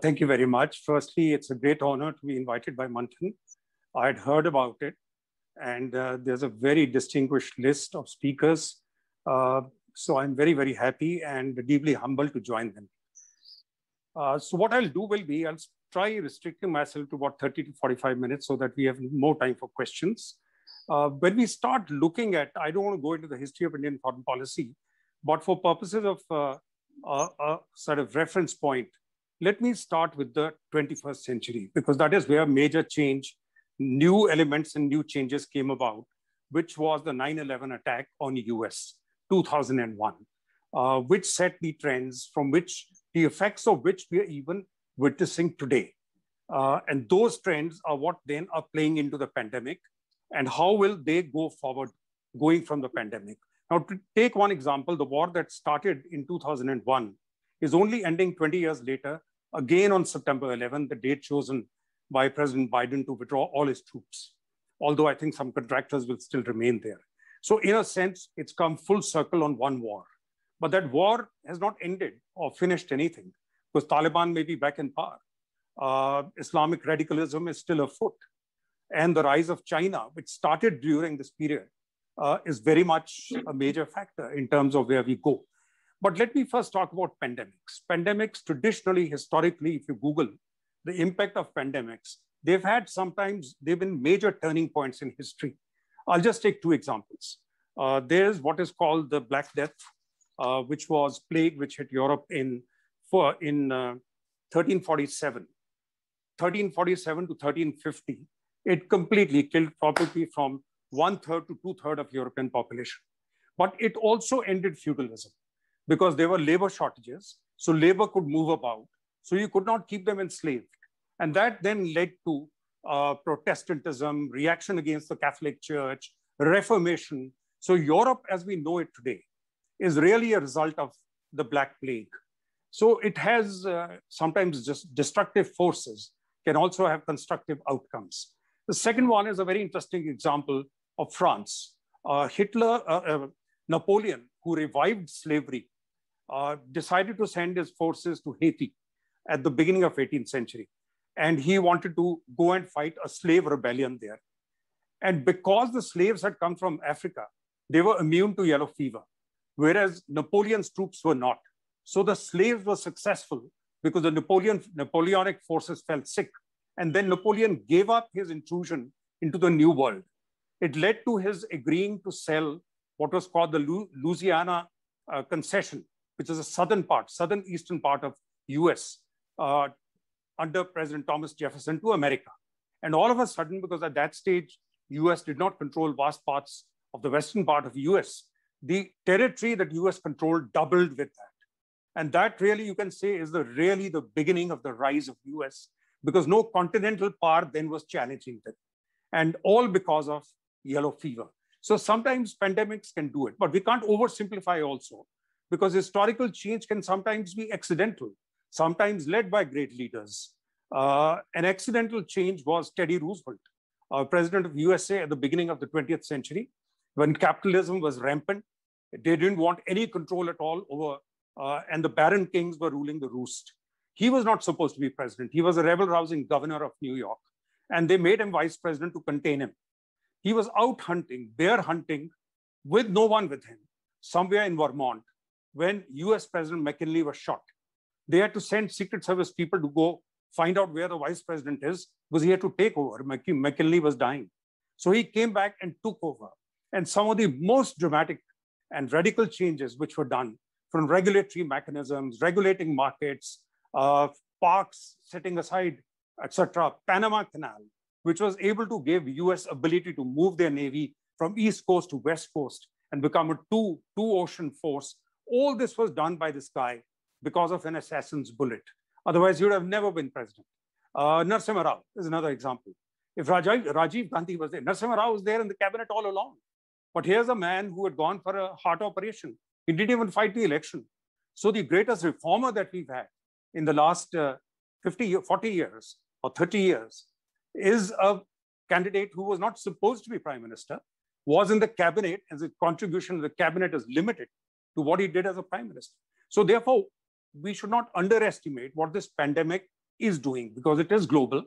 thank you very much. Firstly, it's a great honor to be invited by Muntin. I had heard about it, and uh, there's a very distinguished list of speakers. Uh, so I'm very, very happy and deeply humbled to join them. Uh, so what I'll do will be, I'll try restricting myself to about 30 to 45 minutes so that we have more time for questions. Uh, when we start looking at, I don't want to go into the history of Indian foreign policy, but for purposes of uh, a sort of reference point, let me start with the 21st century, because that is where major change, new elements and new changes came about, which was the 9-11 attack on US, 2001, uh, which set the trends from which the effects of which we are even witnessing today. Uh, and those trends are what then are playing into the pandemic and how will they go forward going from the pandemic. Now, to take one example, the war that started in 2001 is only ending 20 years later again on September 11, the date chosen by President Biden to withdraw all his troops, although I think some contractors will still remain there. So, in a sense, it's come full circle on one war. But that war has not ended or finished anything because Taliban may be back in power. Uh, Islamic radicalism is still afoot. And the rise of China, which started during this period, uh, is very much a major factor in terms of where we go. But let me first talk about pandemics. Pandemics, traditionally, historically, if you Google the impact of pandemics, they've had sometimes, they've been major turning points in history. I'll just take two examples. Uh, there's what is called the Black Death, uh, which was plague which hit Europe in, for, in uh, 1347. 1347 to 1350, it completely killed property from one third to two third of European population. But it also ended feudalism because there were labor shortages. So labor could move about. So you could not keep them enslaved. And that then led to uh, Protestantism, reaction against the Catholic Church, Reformation. So Europe, as we know it today, is really a result of the Black Plague. So it has uh, sometimes just destructive forces can also have constructive outcomes. The second one is a very interesting example of France. Uh, Hitler, uh, uh, Napoleon, who revived slavery uh, decided to send his forces to Haiti at the beginning of 18th century. And he wanted to go and fight a slave rebellion there. And because the slaves had come from Africa, they were immune to yellow fever, whereas Napoleon's troops were not. So the slaves were successful because the Napoleon, Napoleonic forces fell sick. And then Napoleon gave up his intrusion into the New World. It led to his agreeing to sell what was called the Louisiana uh, concession, which is a southern part, southern eastern part of US uh, under President Thomas Jefferson to America. And all of a sudden, because at that stage, US did not control vast parts of the western part of US, the territory that US controlled doubled with that. And that really, you can say, is the really the beginning of the rise of US because no continental power then was challenging them. And all because of yellow fever. So sometimes pandemics can do it, but we can't oversimplify also because historical change can sometimes be accidental, sometimes led by great leaders. Uh, an accidental change was Teddy Roosevelt, uh, president of USA at the beginning of the 20th century, when capitalism was rampant. They didn't want any control at all over, uh, and the baron kings were ruling the roost. He was not supposed to be president. He was a rebel rousing governor of New York, and they made him vice president to contain him. He was out hunting, bear hunting, with no one with him, somewhere in Vermont, when US President McKinley was shot. They had to send Secret Service people to go find out where the vice president is because he had to take over. McKinley was dying. So he came back and took over. And some of the most dramatic and radical changes which were done from regulatory mechanisms, regulating markets, uh, parks setting aside, etc., Panama Canal, which was able to give US ability to move their navy from east coast to west coast and become a two, two ocean force all this was done by this guy because of an assassin's bullet. Otherwise, he would have never been president. Uh, Narsimha Rao is another example. If Rajiv, Rajiv Gandhi was there, Narsimha Rao was there in the cabinet all along. But here's a man who had gone for a heart operation. He didn't even fight the election. So the greatest reformer that we've had in the last uh, 50, 40 years or 30 years is a candidate who was not supposed to be prime minister, was in the cabinet, and his contribution to the cabinet is limited to what he did as a prime minister. So therefore, we should not underestimate what this pandemic is doing because it is global.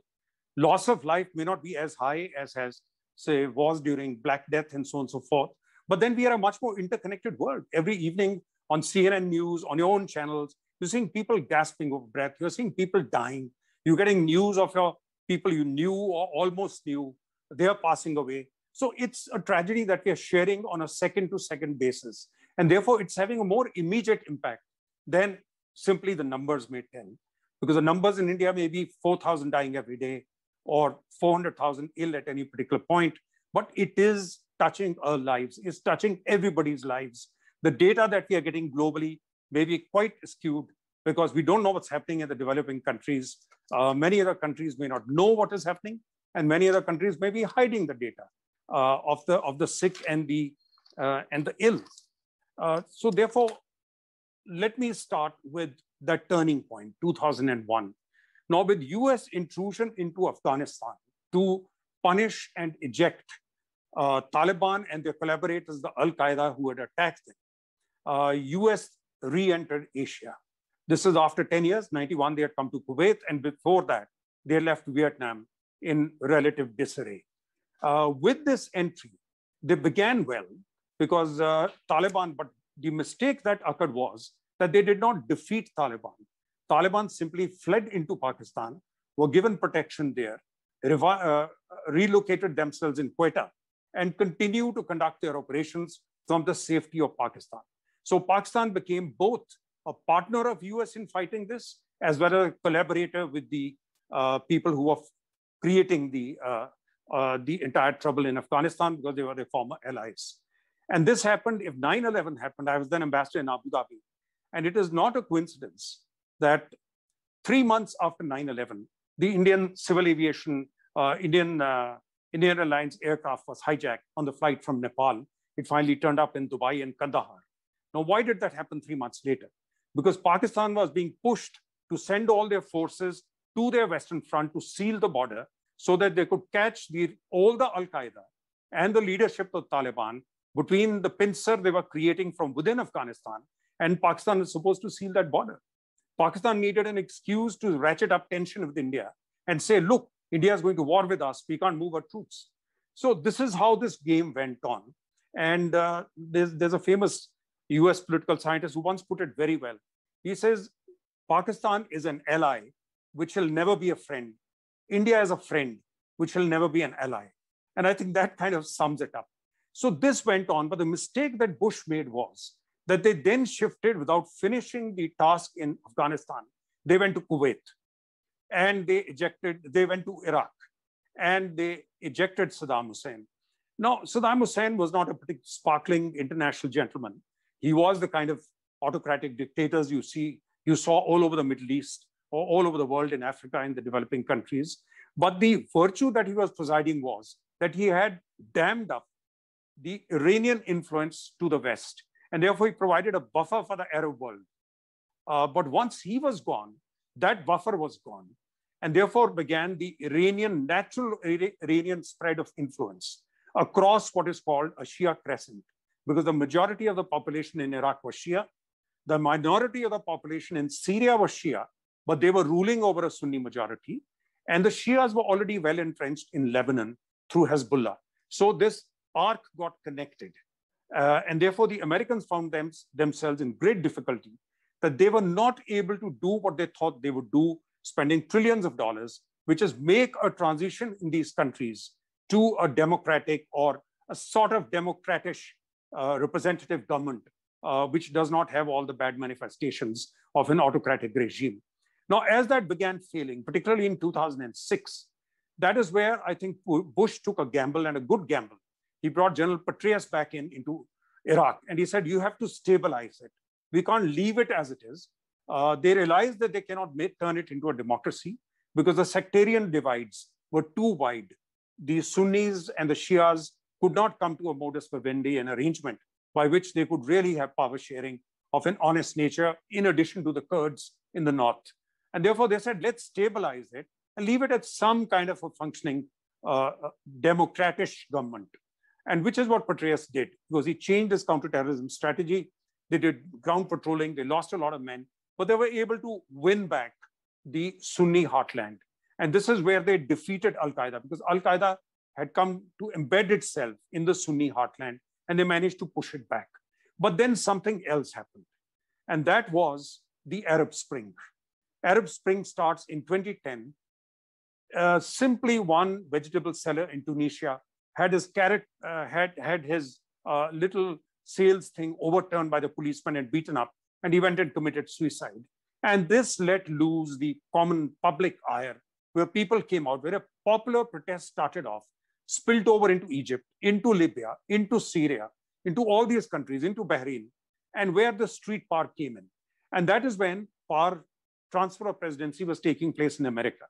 Loss of life may not be as high as has, say, was during Black Death and so on and so forth. But then we are a much more interconnected world. Every evening on CNN News, on your own channels, you're seeing people gasping for breath. You're seeing people dying. You're getting news of your people you knew or almost knew. They are passing away. So it's a tragedy that we are sharing on a second to second basis. And therefore, it's having a more immediate impact than simply the numbers may tell. Because the numbers in India may be 4,000 dying every day or 400,000 ill at any particular point, but it is touching our lives, it's touching everybody's lives. The data that we are getting globally may be quite skewed because we don't know what's happening in the developing countries. Uh, many other countries may not know what is happening, and many other countries may be hiding the data uh, of, the, of the sick and the, uh, and the ill. Uh, so therefore, let me start with that turning point, 2001. Now with US intrusion into Afghanistan to punish and eject uh, Taliban and their collaborators, the Al-Qaeda who had attacked them, uh, US re-entered Asia. This is after 10 years, 91, they had come to Kuwait. And before that, they left Vietnam in relative disarray. Uh, with this entry, they began well because uh, Taliban, but the mistake that occurred was that they did not defeat Taliban. Taliban simply fled into Pakistan, were given protection there, uh, relocated themselves in Quetta, and continue to conduct their operations from the safety of Pakistan. So Pakistan became both a partner of US in fighting this, as well as a collaborator with the uh, people who were creating the, uh, uh, the entire trouble in Afghanistan because they were their former allies. And this happened, if 9 11 happened, I was then ambassador in Abu Dhabi. And it is not a coincidence that three months after 9 11, the Indian civil aviation, uh, Indian, uh, Indian Airlines aircraft was hijacked on the flight from Nepal. It finally turned up in Dubai and Kandahar. Now, why did that happen three months later? Because Pakistan was being pushed to send all their forces to their Western Front to seal the border so that they could catch the, all the Al Qaeda and the leadership of Taliban between the pincer they were creating from within Afghanistan and Pakistan is supposed to seal that border. Pakistan needed an excuse to ratchet up tension with India and say, look, India is going to war with us. We can't move our troops. So this is how this game went on. And uh, there's, there's a famous US political scientist who once put it very well. He says, Pakistan is an ally, which will never be a friend. India is a friend, which will never be an ally. And I think that kind of sums it up. So this went on, but the mistake that Bush made was that they then shifted without finishing the task in Afghanistan. They went to Kuwait and they ejected, they went to Iraq and they ejected Saddam Hussein. Now, Saddam Hussein was not a sparkling international gentleman. He was the kind of autocratic dictators you see, you saw all over the Middle East or all over the world in Africa and the developing countries. But the virtue that he was presiding was that he had dammed up the Iranian influence to the West. And therefore, he provided a buffer for the Arab world. Uh, but once he was gone, that buffer was gone. And therefore began the Iranian, natural Iranian spread of influence across what is called a Shia crescent, because the majority of the population in Iraq was Shia. The minority of the population in Syria was Shia, but they were ruling over a Sunni majority. And the Shias were already well entrenched in Lebanon through Hezbollah. So this arc got connected. Uh, and therefore, the Americans found them, themselves in great difficulty that they were not able to do what they thought they would do, spending trillions of dollars, which is make a transition in these countries to a democratic or a sort of democratic uh, representative government, uh, which does not have all the bad manifestations of an autocratic regime. Now, as that began failing, particularly in 2006, that is where I think Bush took a gamble and a good gamble he brought General Petraeus back in into Iraq, and he said, "You have to stabilize it. We can't leave it as it is." Uh, they realized that they cannot make, turn it into a democracy because the sectarian divides were too wide. The Sunnis and the Shias could not come to a modus vivendi, and arrangement by which they could really have power sharing of an honest nature, in addition to the Kurds in the north. And therefore, they said, let's stabilize it and leave it at some kind of a functioning uh, uh democratic government and which is what Petraeus did because he changed his counterterrorism strategy. They did ground patrolling, they lost a lot of men, but they were able to win back the Sunni heartland. And this is where they defeated Al Qaeda because Al Qaeda had come to embed itself in the Sunni heartland and they managed to push it back. But then something else happened, and that was the Arab Spring. Arab Spring starts in 2010. Uh, simply one vegetable seller in Tunisia had his carrot, uh, had, had his uh, little sales thing overturned by the policeman and beaten up, and he went and committed suicide. And this let loose the common public ire, where people came out, where a popular protest started off, spilled over into Egypt, into Libya, into Syria, into all these countries, into Bahrain, and where the street power came in. And that is when power transfer of presidency was taking place in America.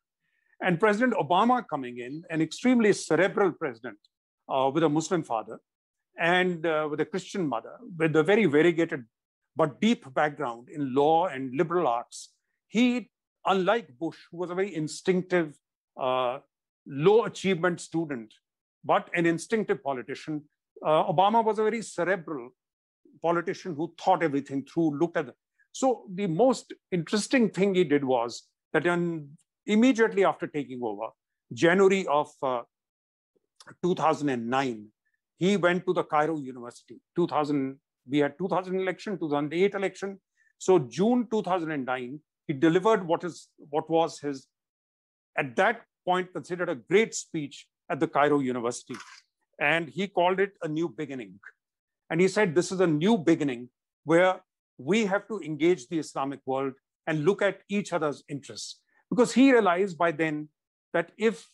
And President Obama coming in, an extremely cerebral president, uh, with a Muslim father and uh, with a Christian mother, with a very variegated but deep background in law and liberal arts, he, unlike Bush, who was a very instinctive, uh, low achievement student, but an instinctive politician, uh, Obama was a very cerebral politician who thought everything through, looked at them. So the most interesting thing he did was that in, immediately after taking over, January of uh, 2009 he went to the cairo university 2000 we had 2000 election 2008 election so june 2009 he delivered what is what was his at that point considered a great speech at the cairo university and he called it a new beginning and he said this is a new beginning where we have to engage the islamic world and look at each other's interests because he realized by then that if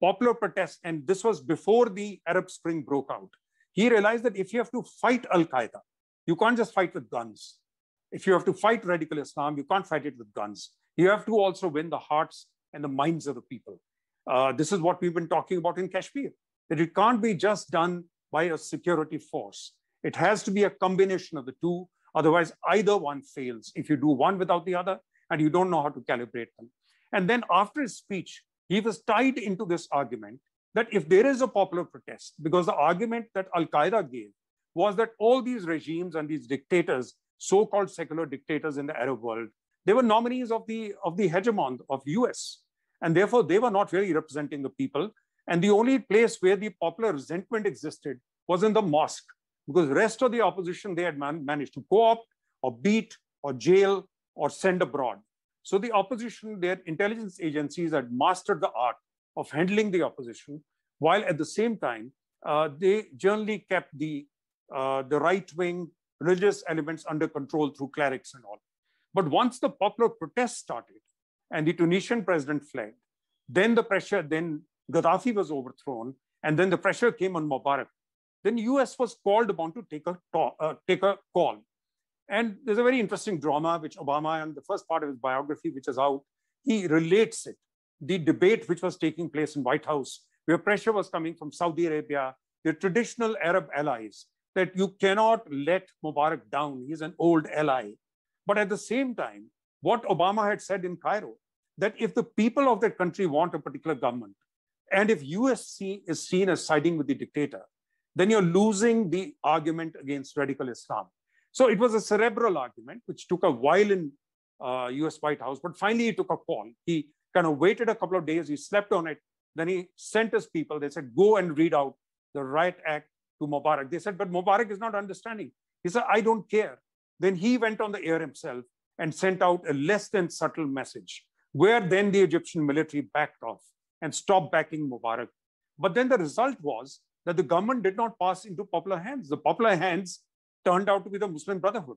popular protests, and this was before the Arab Spring broke out, he realized that if you have to fight Al Qaeda, you can't just fight with guns. If you have to fight radical Islam, you can't fight it with guns. You have to also win the hearts and the minds of the people. Uh, this is what we've been talking about in Kashmir, that it can't be just done by a security force. It has to be a combination of the two. Otherwise, either one fails if you do one without the other and you don't know how to calibrate them. And then after his speech, he was tied into this argument that if there is a popular protest, because the argument that Al Qaeda gave was that all these regimes and these dictators, so called secular dictators in the Arab world, they were nominees of the, of the hegemon of US. And therefore, they were not really representing the people. And the only place where the popular resentment existed was in the mosque, because the rest of the opposition they had man managed to co opt or beat or jail or send abroad. So the opposition, their intelligence agencies had mastered the art of handling the opposition, while at the same time, uh, they generally kept the, uh, the right-wing religious elements under control through clerics and all. But once the popular protests started and the Tunisian president fled, then the pressure, then Gaddafi was overthrown, and then the pressure came on Mubarak. Then US was called upon to take a, uh, take a call and there's a very interesting drama which Obama and the first part of his biography, which is out, he relates it. The debate which was taking place in White House, where pressure was coming from Saudi Arabia, their traditional Arab allies, that you cannot let Mubarak down. He's an old ally. But at the same time, what Obama had said in Cairo, that if the people of that country want a particular government, and if USC is seen as siding with the dictator, then you're losing the argument against radical Islam. So it was a cerebral argument, which took a while in uh, US White House, but finally he took a call. He kind of waited a couple of days, he slept on it. Then he sent his people, they said, go and read out the Riot Act to Mubarak. They said, but Mubarak is not understanding. He said, I don't care. Then he went on the air himself and sent out a less than subtle message, where then the Egyptian military backed off and stopped backing Mubarak. But then the result was that the government did not pass into popular hands. The popular hands turned out to be the Muslim Brotherhood.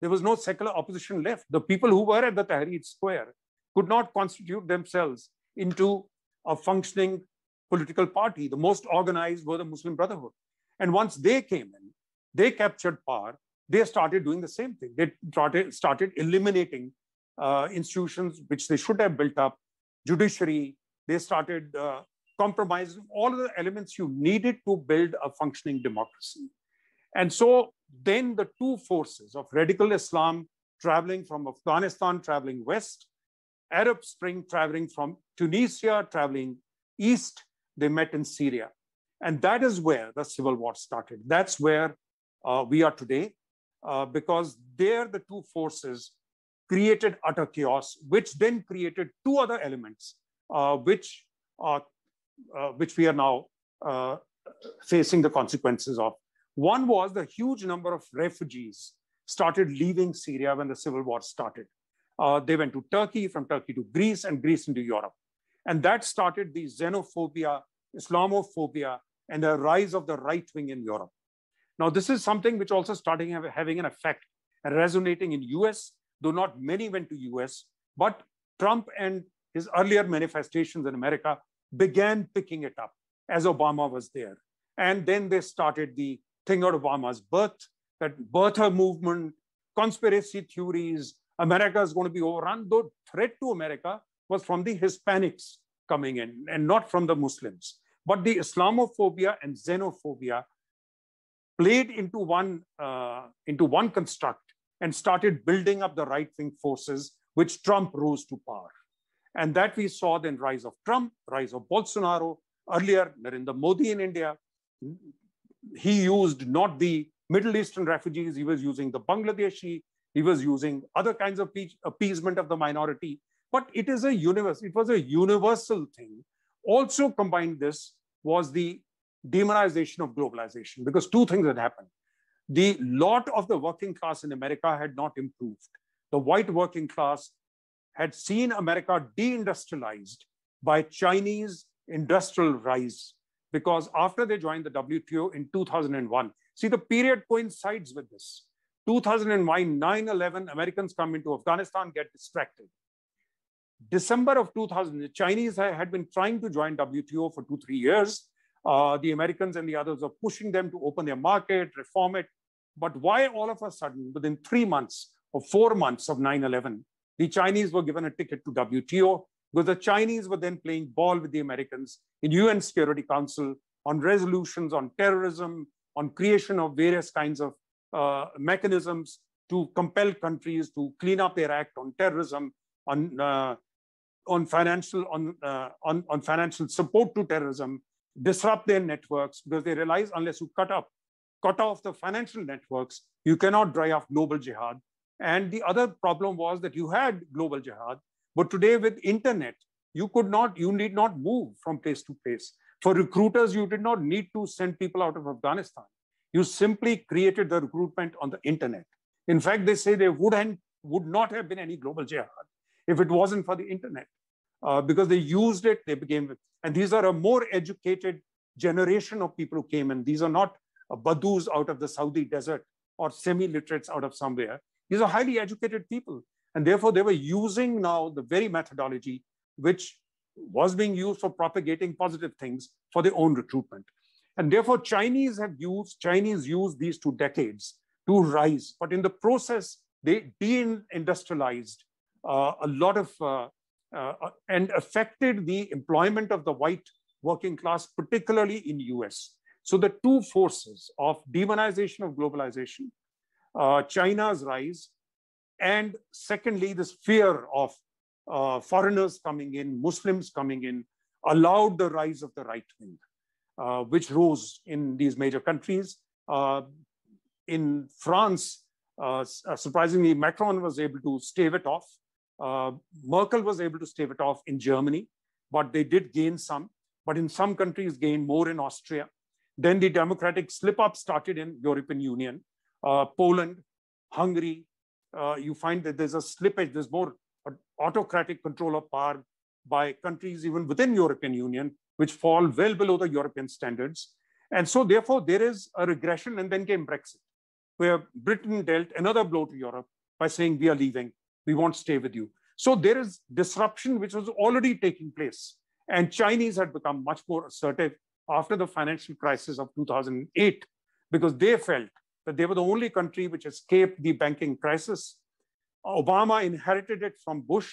There was no secular opposition left. The people who were at the Tahrir Square could not constitute themselves into a functioning political party. The most organized were the Muslim Brotherhood. And once they came in, they captured power, they started doing the same thing. They started, started eliminating uh, institutions which they should have built up, judiciary, they started uh, compromising all the elements you needed to build a functioning democracy. And so then the two forces of radical Islam traveling from Afghanistan, traveling west, Arab Spring traveling from Tunisia, traveling east, they met in Syria. And that is where the civil war started. That's where uh, we are today, uh, because there the two forces created utter chaos, which then created two other elements, uh, which, are, uh, which we are now uh, facing the consequences of one was the huge number of refugees started leaving Syria when the civil war started. Uh, they went to Turkey, from Turkey to Greece, and Greece into Europe. And that started the xenophobia, Islamophobia, and the rise of the right wing in Europe. Now, this is something which also starting having an effect and resonating in US, though not many went to US, but Trump and his earlier manifestations in America began picking it up as Obama was there. And then they started the thing out Obama's birth, that birther movement, conspiracy theories, America is going to be overrun, The threat to America was from the Hispanics coming in and not from the Muslims. But the Islamophobia and xenophobia played into one, uh, into one construct and started building up the right wing forces, which Trump rose to power. And that we saw then rise of Trump, rise of Bolsonaro, earlier Narendra Modi in India, he used not the Middle Eastern refugees, he was using the Bangladeshi, he was using other kinds of appeasement of the minority. But it is a universe, it was a universal thing. Also combined this was the demonization of globalization because two things had happened. The lot of the working class in America had not improved. The white working class had seen America deindustrialized by Chinese industrial rise because after they joined the WTO in 2001, see the period coincides with this. 2001, 9 11, Americans come into Afghanistan, get distracted. December of 2000, the Chinese had been trying to join WTO for two, three years. Uh, the Americans and the others are pushing them to open their market, reform it. But why all of a sudden, within three months or four months of 9 11, the Chinese were given a ticket to WTO because the Chinese were then playing ball with the Americans in UN Security Council on resolutions on terrorism, on creation of various kinds of uh, mechanisms to compel countries to clean up their act on terrorism, on uh, on financial on, uh, on on financial support to terrorism, disrupt their networks because they realize unless you cut up cut off the financial networks, you cannot dry off global jihad. And the other problem was that you had global jihad, but today with internet, you could not, you need not move from place to place. For recruiters, you did not need to send people out of Afghanistan. You simply created the recruitment on the internet. In fact, they say there would, and would not have been any global jihad if it wasn't for the internet. Uh, because they used it, they became, and these are a more educated generation of people who came in. These are not uh, Badus out of the Saudi desert or semi-literates out of somewhere. These are highly educated people and therefore, they were using now the very methodology which was being used for propagating positive things for their own recruitment. And therefore, Chinese have used, Chinese used these two decades to rise. But in the process, they de-industrialized uh, a lot of, uh, uh, and affected the employment of the white working class, particularly in US. So the two forces of demonization of globalization, uh, China's rise, and secondly, this fear of uh, foreigners coming in, Muslims coming in, allowed the rise of the right wing, uh, which rose in these major countries. Uh, in France, uh, uh, surprisingly, Macron was able to stave it off. Uh, Merkel was able to stave it off in Germany, but they did gain some, but in some countries gained more in Austria. Then the democratic slip up started in European Union, Poland, Hungary, uh, you find that there's a slippage, there's more autocratic control of power by countries even within European Union, which fall well below the European standards. And so therefore there is a regression and then came Brexit, where Britain dealt another blow to Europe by saying, we are leaving, we won't stay with you. So there is disruption which was already taking place. And Chinese had become much more assertive after the financial crisis of 2008 because they felt that they were the only country which escaped the banking crisis. Obama inherited it from Bush,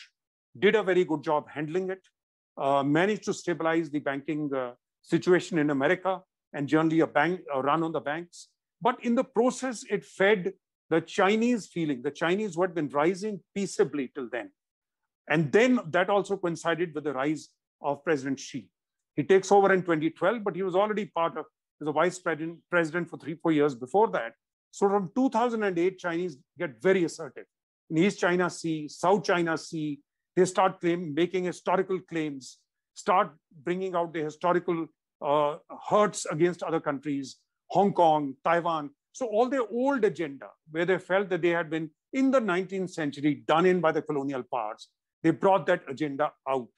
did a very good job handling it, uh, managed to stabilize the banking uh, situation in America and generally a, bank, a uh, run on the banks. But in the process, it fed the Chinese feeling. The Chinese had been rising peaceably till then. And then that also coincided with the rise of President Xi. He takes over in 2012, but he was already part of as a vice president for three, four years before that. So from 2008, Chinese get very assertive. In East China Sea, South China Sea, they start claim, making historical claims, start bringing out the historical uh, hurts against other countries, Hong Kong, Taiwan. So all their old agenda, where they felt that they had been in the 19th century done in by the colonial powers, they brought that agenda out.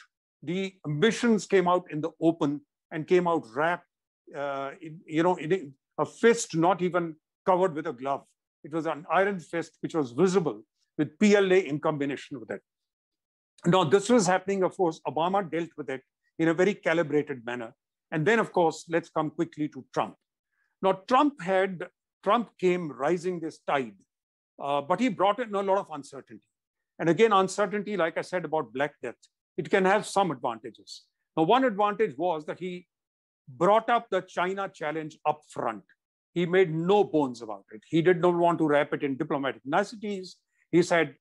The ambitions came out in the open and came out wrapped uh, you know, a fist not even covered with a glove. It was an iron fist which was visible with PLA in combination with it. Now, this was happening, of course, Obama dealt with it in a very calibrated manner. And then, of course, let's come quickly to Trump. Now, Trump had, Trump came rising this tide, uh, but he brought in a lot of uncertainty. And again, uncertainty, like I said about Black Death, it can have some advantages. Now, one advantage was that he brought up the China challenge up front. He made no bones about it. He did not want to wrap it in diplomatic niceties. He said,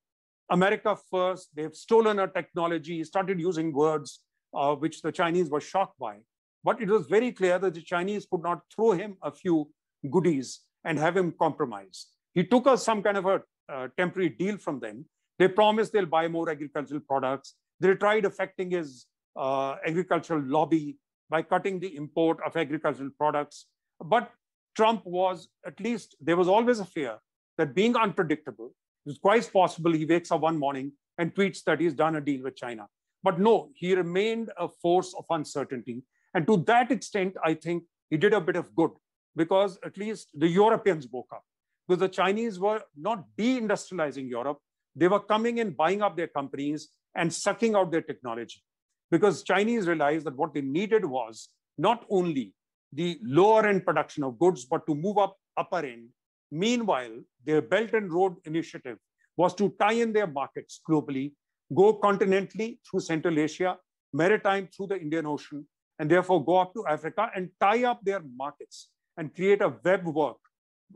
America first, they've stolen our technology. He started using words uh, which the Chinese were shocked by. But it was very clear that the Chinese could not throw him a few goodies and have him compromised. He took us some kind of a uh, temporary deal from them. They promised they'll buy more agricultural products. They tried affecting his uh, agricultural lobby by cutting the import of agricultural products. But Trump was, at least, there was always a fear that being unpredictable, it's quite possible he wakes up one morning and tweets that he's done a deal with China. But no, he remained a force of uncertainty. And to that extent, I think he did a bit of good because at least the Europeans woke up. Because the Chinese were not deindustrializing Europe, they were coming and buying up their companies and sucking out their technology because Chinese realized that what they needed was not only the lower end production of goods, but to move up upper end. Meanwhile, their Belt and Road initiative was to tie in their markets globally, go continentally through Central Asia, maritime through the Indian Ocean, and therefore go up to Africa and tie up their markets and create a web work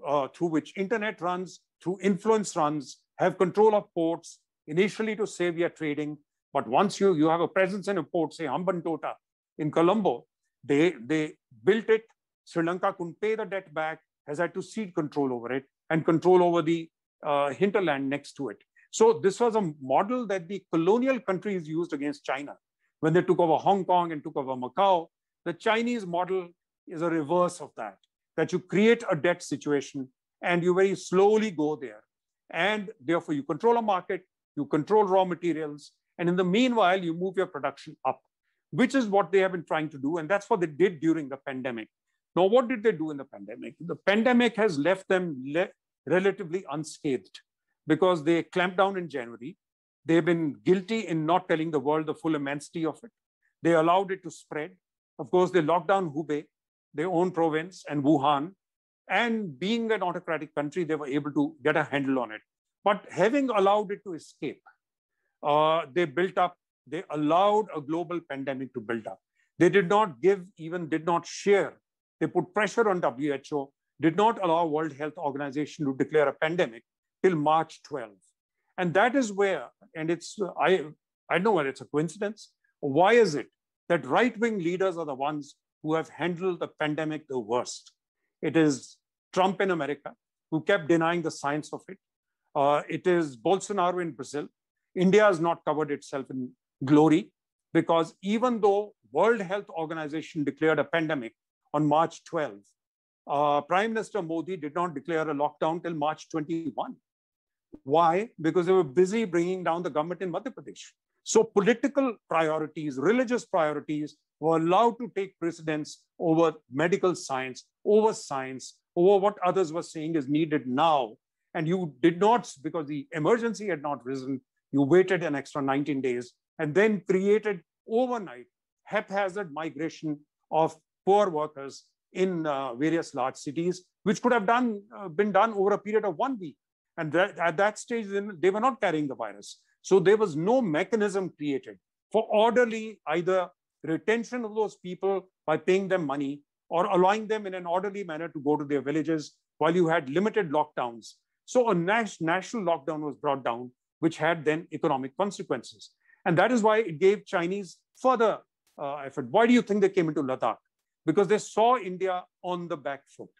uh, through which internet runs, through influence runs, have control of ports, initially to save your trading, but once you, you have a presence in a port, say Hambantota in Colombo, they, they built it. Sri Lanka couldn't pay the debt back, has had to cede control over it and control over the uh, hinterland next to it. So this was a model that the colonial countries used against China. When they took over Hong Kong and took over Macau, the Chinese model is a reverse of that, that you create a debt situation and you very slowly go there. And therefore you control a market, you control raw materials, and in the meanwhile, you move your production up, which is what they have been trying to do. And that's what they did during the pandemic. Now, what did they do in the pandemic? The pandemic has left them le relatively unscathed because they clamped down in January. They've been guilty in not telling the world the full immensity of it. They allowed it to spread. Of course, they locked down Hubei, their own province, and Wuhan. And being an autocratic country, they were able to get a handle on it. But having allowed it to escape, uh, they built up, they allowed a global pandemic to build up. They did not give, even did not share. They put pressure on WHO, did not allow World Health Organization to declare a pandemic till March twelfth. And that is where, and it's, I, I know whether it's a coincidence. Why is it that right-wing leaders are the ones who have handled the pandemic the worst? It is Trump in America, who kept denying the science of it. Uh, it is Bolsonaro in Brazil, India has not covered itself in glory because even though World Health Organization declared a pandemic on March 12, uh, Prime Minister Modi did not declare a lockdown till March 21. Why? Because they were busy bringing down the government in Madhya Pradesh. So political priorities, religious priorities were allowed to take precedence over medical science, over science, over what others were saying is needed now. And you did not, because the emergency had not risen, you waited an extra 19 days and then created overnight haphazard migration of poor workers in uh, various large cities, which could have done, uh, been done over a period of one week. And that, at that stage, they were not carrying the virus. So there was no mechanism created for orderly either retention of those people by paying them money or allowing them in an orderly manner to go to their villages while you had limited lockdowns. So a nas- national lockdown was brought down which had then economic consequences. And that is why it gave Chinese further uh, effort. Why do you think they came into Ladakh? Because they saw India on the back foot.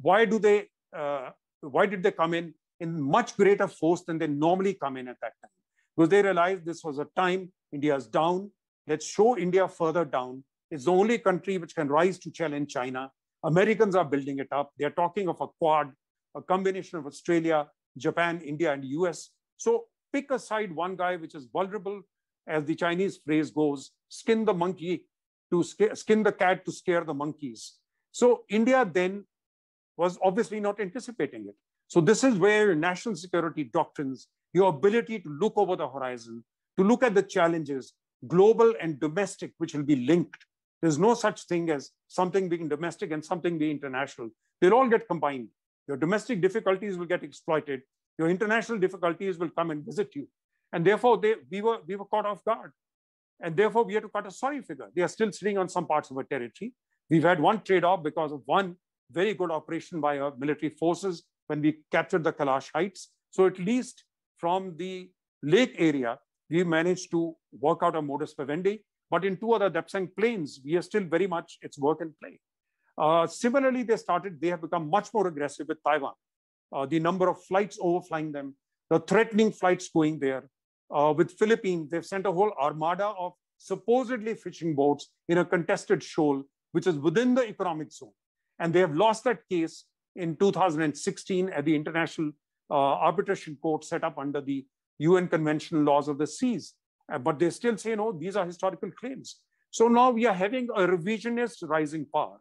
Why do they? Uh, why did they come in in much greater force than they normally come in at that time? Because they realized this was a time India's down. Let's show India further down. It's the only country which can rise to challenge China. Americans are building it up. They are talking of a quad, a combination of Australia, Japan, India, and US. So pick aside one guy which is vulnerable, as the Chinese phrase goes, skin the monkey to scare, skin the cat to scare the monkeys. So India then was obviously not anticipating it. So this is where your national security doctrines, your ability to look over the horizon, to look at the challenges, global and domestic, which will be linked. There's no such thing as something being domestic and something being international. They'll all get combined. Your domestic difficulties will get exploited your international difficulties will come and visit you. And therefore, they, we, were, we were caught off guard. And therefore, we had to cut a sorry figure. They are still sitting on some parts of our territory. We've had one trade off because of one very good operation by our military forces when we captured the Kalash Heights. So, at least from the lake area, we managed to work out a modus vivendi. But in two other Dapsang plains, we are still very much, it's work and play. Uh, similarly, they started, they have become much more aggressive with Taiwan uh, the number of flights overflying them, the threatening flights going there. Uh, with Philippines, they've sent a whole armada of supposedly fishing boats in a contested shoal, which is within the economic zone. And they have lost that case in 2016 at the International uh, Arbitration Court set up under the UN Convention Laws of the Seas. Uh, but they still say, no, these are historical claims. So now we are having a revisionist rising power,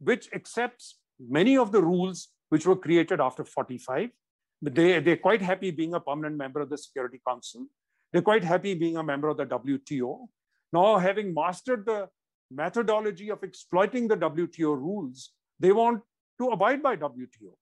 which accepts many of the rules which were created after 45. They, they're quite happy being a permanent member of the Security Council. They're quite happy being a member of the WTO. Now, having mastered the methodology of exploiting the WTO rules, they want to abide by WTO.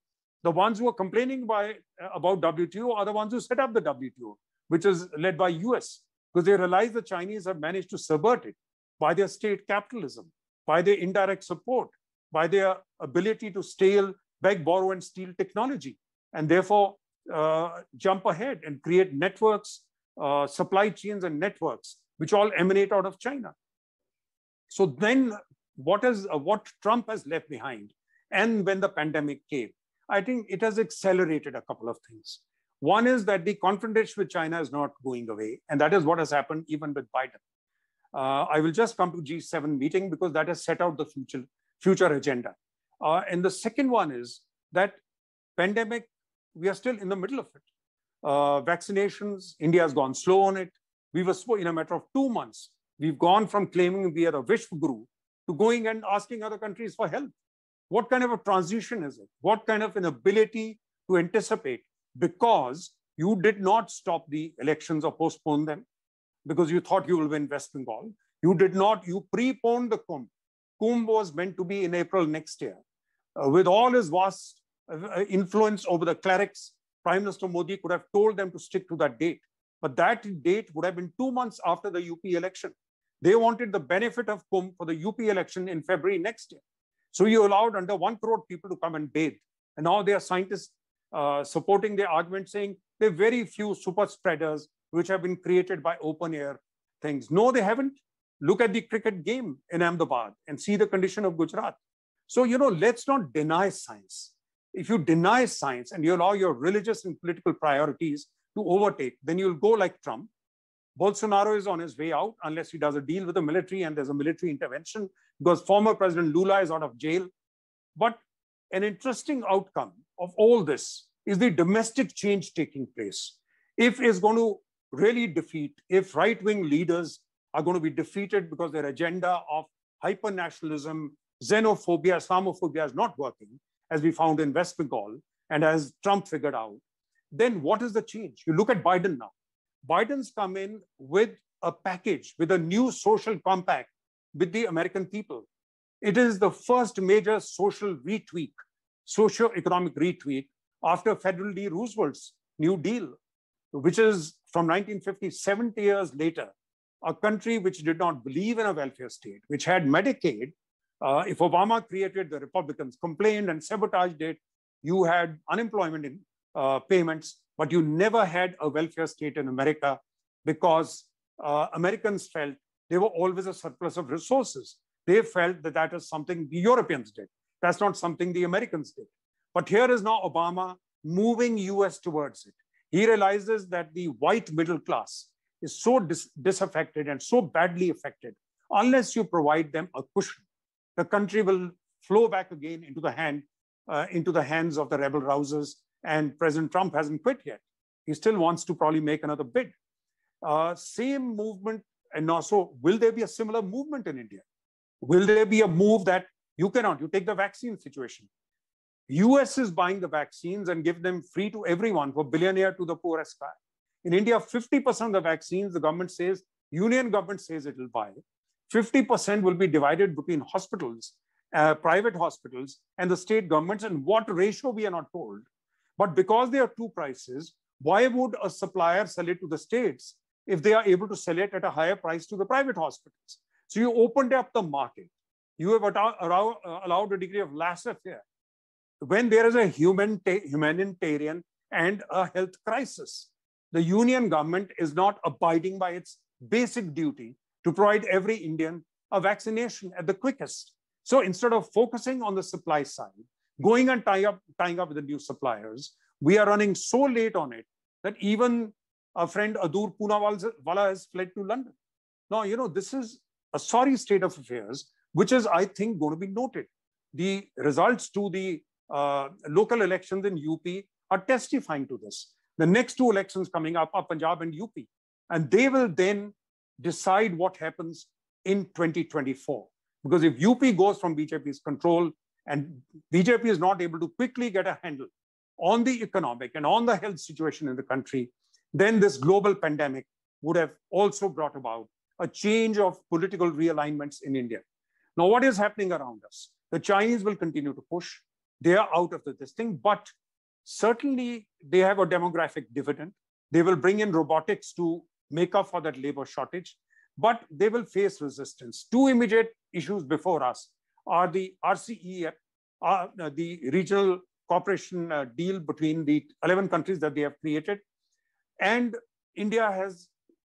The ones who are complaining by, about WTO are the ones who set up the WTO, which is led by US, because they realize the Chinese have managed to subvert it by their state capitalism, by their indirect support, by their ability to steal beg, borrow, and steal technology, and therefore uh, jump ahead and create networks, uh, supply chains, and networks, which all emanate out of China. So then, what is uh, what Trump has left behind, and when the pandemic came, I think it has accelerated a couple of things. One is that the confrontation with China is not going away, and that is what has happened even with Biden. Uh, I will just come to G7 meeting because that has set out the future future agenda. Uh, and the second one is that pandemic, we are still in the middle of it. Uh, vaccinations, India has gone slow on it. We were in a matter of two months, we've gone from claiming we are a Guru to going and asking other countries for help. What kind of a transition is it? What kind of an ability to anticipate? Because you did not stop the elections or postpone them because you thought you will win West Bengal. You did not, you preponed the Kumbh Coombe was meant to be in April next year. Uh, with all his vast uh, influence over the clerics, Prime Minister Modi could have told them to stick to that date. But that date would have been two months after the UP election. They wanted the benefit of Kumbh for the UP election in February next year. So you allowed under one crore people to come and bathe. And now there are scientists uh, supporting their argument saying there are very few super spreaders which have been created by open air things. No, they haven't. Look at the cricket game in Ahmedabad and see the condition of Gujarat. So, you know, let's not deny science. If you deny science and you allow your religious and political priorities to overtake, then you'll go like Trump. Bolsonaro is on his way out unless he does a deal with the military and there's a military intervention because former President Lula is out of jail. But an interesting outcome of all this is the domestic change taking place. If is going to really defeat, if right wing leaders are going to be defeated because their agenda of hyper nationalism, xenophobia, Islamophobia is not working, as we found in West Bengal and as Trump figured out, then what is the change? You look at Biden now. Biden's come in with a package, with a new social compact with the American people. It is the first major social retweak, socio-economic retweak after Federal D. Roosevelt's New Deal, which is from 1950, 70 years later, a country which did not believe in a welfare state, which had Medicaid, uh, if Obama created, the Republicans complained and sabotaged it. You had unemployment in, uh, payments, but you never had a welfare state in America because uh, Americans felt they were always a surplus of resources. They felt that that is something the Europeans did. That's not something the Americans did. But here is now Obama moving US towards it. He realizes that the white middle class is so dis disaffected and so badly affected, unless you provide them a cushion, the country will flow back again into the hand, uh, into the hands of the rebel rousers. And President Trump hasn't quit yet. He still wants to probably make another bid. Uh, same movement, and also will there be a similar movement in India? Will there be a move that you cannot? You take the vaccine situation. US is buying the vaccines and give them free to everyone, for billionaire to the poorest guy. In India, 50% of the vaccines, the government says, union government says it will buy. 50% will be divided between hospitals, uh, private hospitals, and the state governments. And what ratio we are not told. But because there are two prices, why would a supplier sell it to the states if they are able to sell it at a higher price to the private hospitals? So you opened up the market. You have uh, allowed a degree of laissez-faire when there is a human humanitarian and a health crisis the union government is not abiding by its basic duty to provide every Indian a vaccination at the quickest. So instead of focusing on the supply side, going and tie up, tying up with the new suppliers, we are running so late on it that even our friend Adur Poonawala has fled to London. Now, you know, this is a sorry state of affairs, which is, I think, going to be noted. The results to the uh, local elections in UP are testifying to this the next two elections coming up are Punjab and UP. And they will then decide what happens in 2024. Because if UP goes from BJP's control and BJP is not able to quickly get a handle on the economic and on the health situation in the country, then this global pandemic would have also brought about a change of political realignments in India. Now, what is happening around us? The Chinese will continue to push. They are out of the, this thing, but certainly they have a demographic dividend. They will bring in robotics to make up for that labor shortage, but they will face resistance. Two immediate issues before us are the RCE, uh, uh, the regional cooperation uh, deal between the 11 countries that they have created, and India has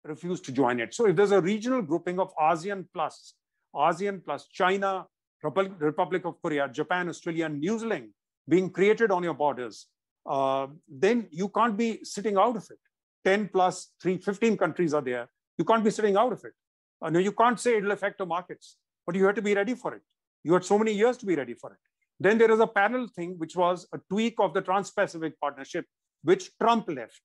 refused to join it. So if there's a regional grouping of ASEAN plus, ASEAN plus China, Republic of Korea, Japan, Australia, and New Zealand being created on your borders, uh, then you can't be sitting out of it. 10 plus 3, 15 countries are there. You can't be sitting out of it. Uh, no, you can't say it'll affect the markets, but you have to be ready for it. You had so many years to be ready for it. Then there is a panel thing, which was a tweak of the Trans Pacific Partnership, which Trump left.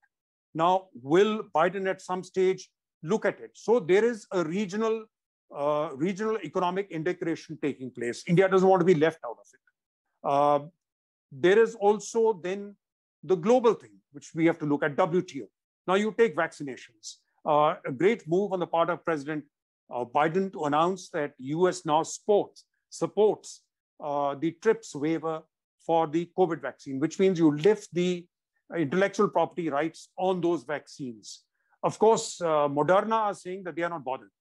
Now, will Biden at some stage look at it? So there is a regional, uh, regional economic integration taking place. India doesn't want to be left out of it. Uh, there is also then the global thing, which we have to look at WTO. Now you take vaccinations. Uh, a great move on the part of President uh, Biden to announce that U.S. now supports supports uh, the TRIPS waiver for the COVID vaccine, which means you lift the intellectual property rights on those vaccines. Of course, uh, Moderna are saying that they are not bothered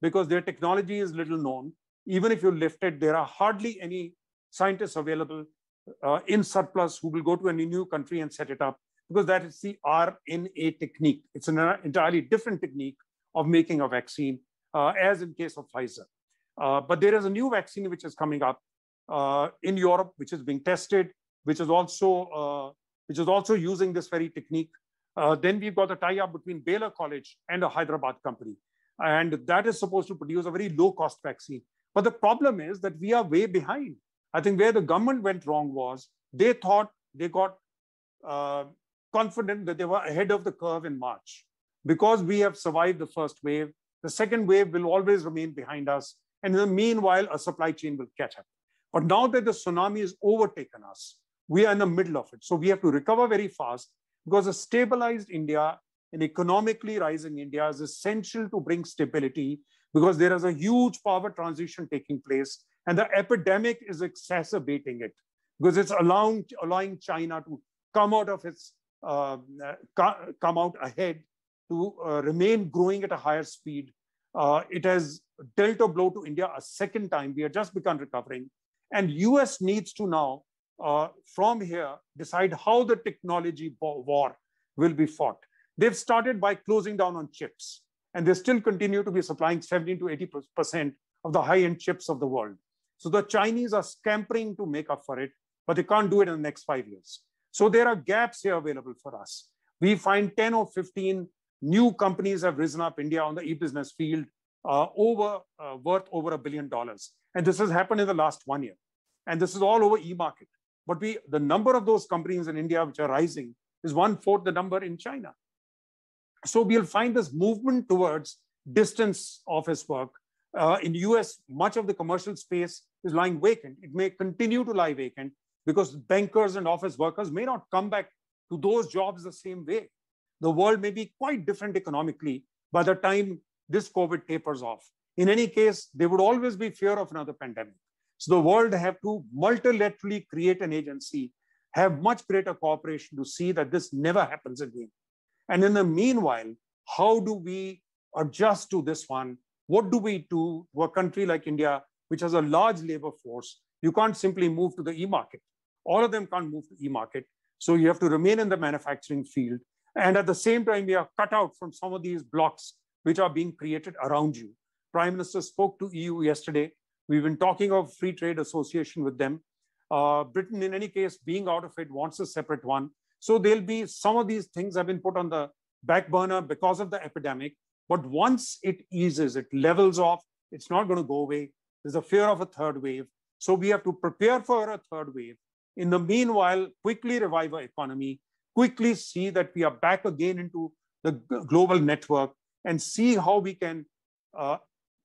because their technology is little known. Even if you lift it, there are hardly any scientists available uh, in surplus who will go to a new country and set it up because that is the RNA technique. It's an entirely different technique of making a vaccine, uh, as in case of Pfizer. Uh, but there is a new vaccine which is coming up uh, in Europe, which is being tested, which is also uh, which is also using this very technique. Uh, then we've got a tie-up between Baylor College and a Hyderabad company, and that is supposed to produce a very low-cost vaccine. But the problem is that we are way behind. I think where the government went wrong was they thought they got uh, confident that they were ahead of the curve in March. Because we have survived the first wave, the second wave will always remain behind us. And in the meanwhile, a supply chain will catch up. But now that the tsunami has overtaken us, we are in the middle of it. So we have to recover very fast because a stabilized India and economically rising India is essential to bring stability because there is a huge power transition taking place and the epidemic is exacerbating it because it's allowing, allowing China to come out of its, um, uh, come out ahead to uh, remain growing at a higher speed. Uh, it has dealt a blow to India a second time. We have just begun recovering. And US needs to now, uh, from here, decide how the technology war will be fought. They've started by closing down on chips, and they still continue to be supplying 17 to 80% of the high-end chips of the world. So the Chinese are scampering to make up for it, but they can't do it in the next five years. So there are gaps here available for us. We find 10 or 15 new companies have risen up India on the e-business field uh, over uh, worth over a billion dollars. And this has happened in the last one year. And this is all over e-market. But we, the number of those companies in India which are rising is one fourth the number in China. So we'll find this movement towards distance office work. Uh, in the US, much of the commercial space is lying vacant. It may continue to lie vacant because bankers and office workers may not come back to those jobs the same way. The world may be quite different economically by the time this COVID tapers off. In any case, there would always be fear of another pandemic. So the world have to multilaterally create an agency, have much greater cooperation to see that this never happens again. And in the meanwhile, how do we adjust to this one? What do we do to a country like India which has a large labor force, you can't simply move to the e-market. All of them can't move to e-market. So you have to remain in the manufacturing field. And at the same time, we are cut out from some of these blocks which are being created around you. Prime Minister spoke to EU yesterday. We've been talking of free trade association with them. Uh, Britain, in any case, being out of it, wants a separate one. So there'll be some of these things have been put on the back burner because of the epidemic. But once it eases, it levels off, it's not going to go away. There's a fear of a third wave. So we have to prepare for a third wave. In the meanwhile, quickly revive our economy, quickly see that we are back again into the global network and see how we can uh,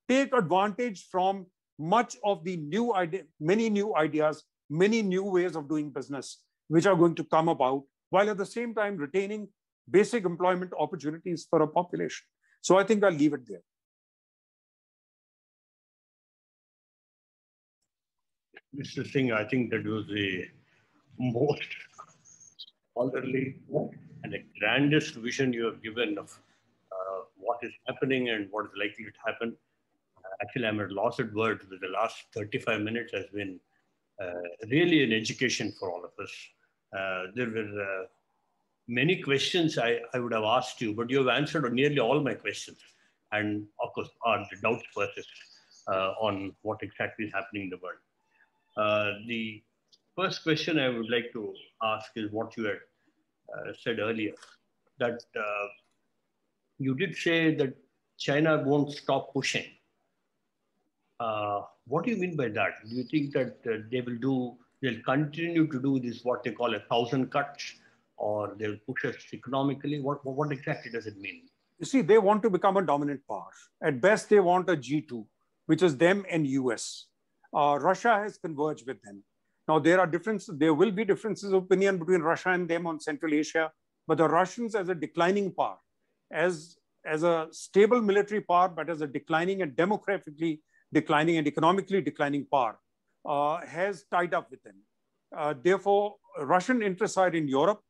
take advantage from much of the new idea, many new ideas, many new ways of doing business, which are going to come about, while at the same time retaining basic employment opportunities for a population. So I think I'll leave it there. This is the thing I think that was the most scholarly and the grandest vision you have given of uh, what is happening and what is likely to happen. Uh, actually, I'm at a loss at words, the last 35 minutes has been uh, really an education for all of us. Uh, there were uh, many questions I, I would have asked you, but you have answered nearly all my questions. And of course, are the doubts persist uh, on what exactly is happening in the world. Uh, the first question I would like to ask is what you had uh, said earlier that uh, you did say that China won't stop pushing. Uh, what do you mean by that? Do you think that uh, they will do, they'll continue to do this, what they call a thousand cuts, or they'll push us economically? What, what exactly does it mean? You see, they want to become a dominant power. At best, they want a G2, which is them and US. Uh, Russia has converged with them. Now, there are differences, there will be differences of opinion between Russia and them on Central Asia, but the Russians as a declining power, as, as a stable military power, but as a declining and demographically declining and economically declining power, uh, has tied up with them. Uh, therefore, Russian interests are in Europe.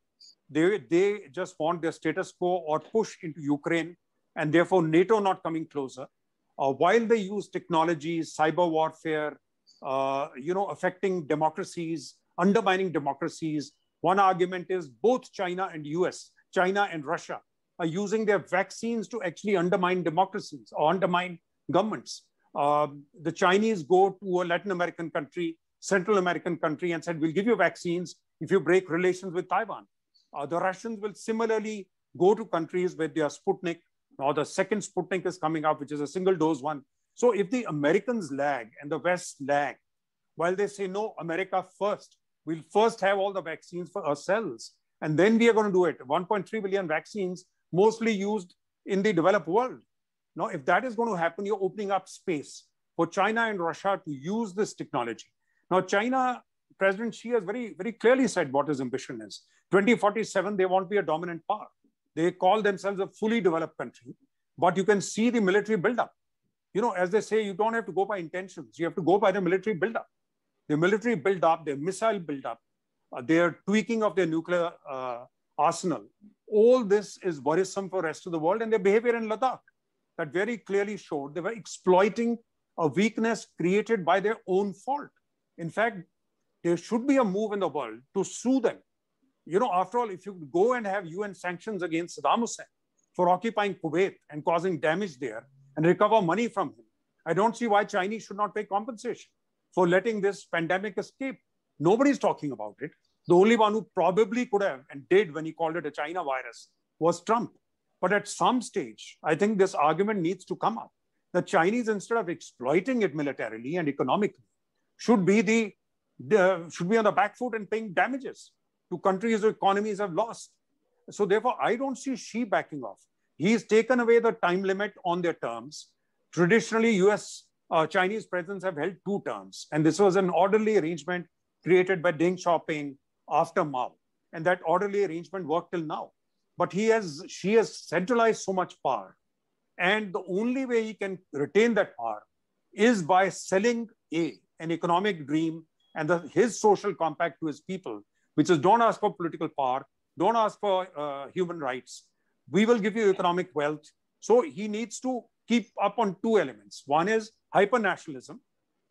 They, they just want their status quo or push into Ukraine, and therefore NATO not coming closer. Uh, while they use technology, cyber warfare, uh, you know, affecting democracies, undermining democracies. One argument is both China and US, China and Russia are using their vaccines to actually undermine democracies or undermine governments. Um, the Chinese go to a Latin American country, Central American country, and said, We'll give you vaccines if you break relations with Taiwan. Uh, the Russians will similarly go to countries where their Sputnik or the second Sputnik is coming up, which is a single dose one, so if the Americans lag and the West lag, while they say, no, America first, we'll first have all the vaccines for ourselves. And then we are going to do it. 1.3 billion vaccines, mostly used in the developed world. Now, if that is going to happen, you're opening up space for China and Russia to use this technology. Now, China, President Xi has very, very clearly said what his ambition is. 2047, they want to be a dominant power. They call themselves a fully developed country, but you can see the military buildup you know, as they say, you don't have to go by intentions. You have to go by the military buildup. The military buildup, their missile buildup, uh, their tweaking of their nuclear uh, arsenal. All this is worrisome for the rest of the world. And their behavior in Ladakh that very clearly showed they were exploiting a weakness created by their own fault. In fact, there should be a move in the world to sue them. You know, after all, if you go and have UN sanctions against Saddam Hussein for occupying Kuwait and causing damage there, and recover money from him. I don't see why Chinese should not pay compensation for letting this pandemic escape. Nobody's talking about it. The only one who probably could have and did when he called it a China virus was Trump. But at some stage, I think this argument needs to come up. The Chinese, instead of exploiting it militarily and economically, should be the uh, should be on the back foot and paying damages to countries whose economies have lost. So therefore, I don't see she backing off. He's taken away the time limit on their terms. Traditionally, US uh, Chinese presidents have held two terms, and this was an orderly arrangement created by Deng Xiaoping after Mao. And that orderly arrangement worked till now. But he has, she has centralized so much power. And the only way he can retain that power is by selling A, an economic dream and the, his social compact to his people, which is don't ask for political power, don't ask for uh, human rights, we will give you economic wealth. So he needs to keep up on two elements. One is hyper-nationalism,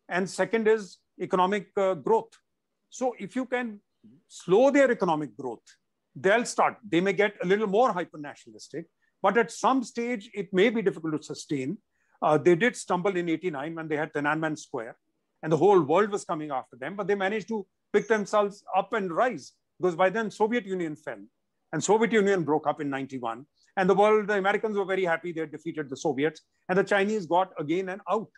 and second is economic uh, growth. So if you can slow their economic growth, they'll start. They may get a little more hyper-nationalistic, but at some stage, it may be difficult to sustain. Uh, they did stumble in 89 when they had Tiananmen Square, and the whole world was coming after them, but they managed to pick themselves up and rise because by then Soviet Union fell and Soviet Union broke up in 91. And the world, the Americans were very happy they had defeated the Soviets, and the Chinese got again and out.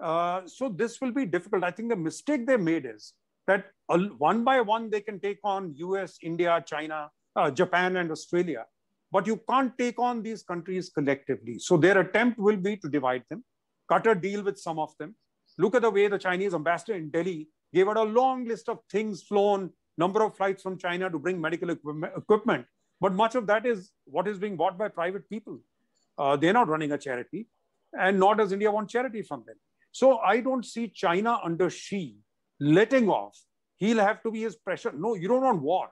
Uh, so this will be difficult. I think the mistake they made is that uh, one by one they can take on U.S., India, China, uh, Japan, and Australia, but you can't take on these countries collectively. So their attempt will be to divide them. cut a deal with some of them. Look at the way the Chinese ambassador in Delhi gave out a long list of things flown number of flights from China to bring medical equipment. But much of that is what is being bought by private people. Uh, they're not running a charity, and nor does India want charity from them. So I don't see China under Xi letting off. He'll have to be his pressure. No, you don't want war.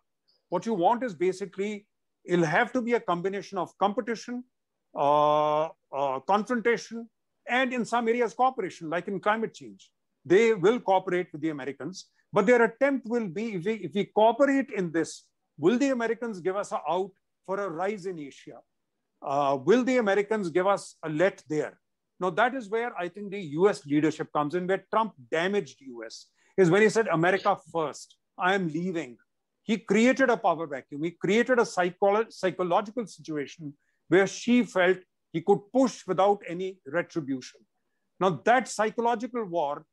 What you want is basically it'll have to be a combination of competition, uh, uh, confrontation, and in some areas cooperation, like in climate change. They will cooperate with the Americans but their attempt will be if we, if we cooperate in this, will the Americans give us an out for a rise in Asia? Uh, will the Americans give us a let there? Now, that is where I think the US leadership comes in, where Trump damaged US, is when he said, America first, I am leaving. He created a power vacuum. He created a psycho- psychological situation where she felt he could push without any retribution. Now, that psychological war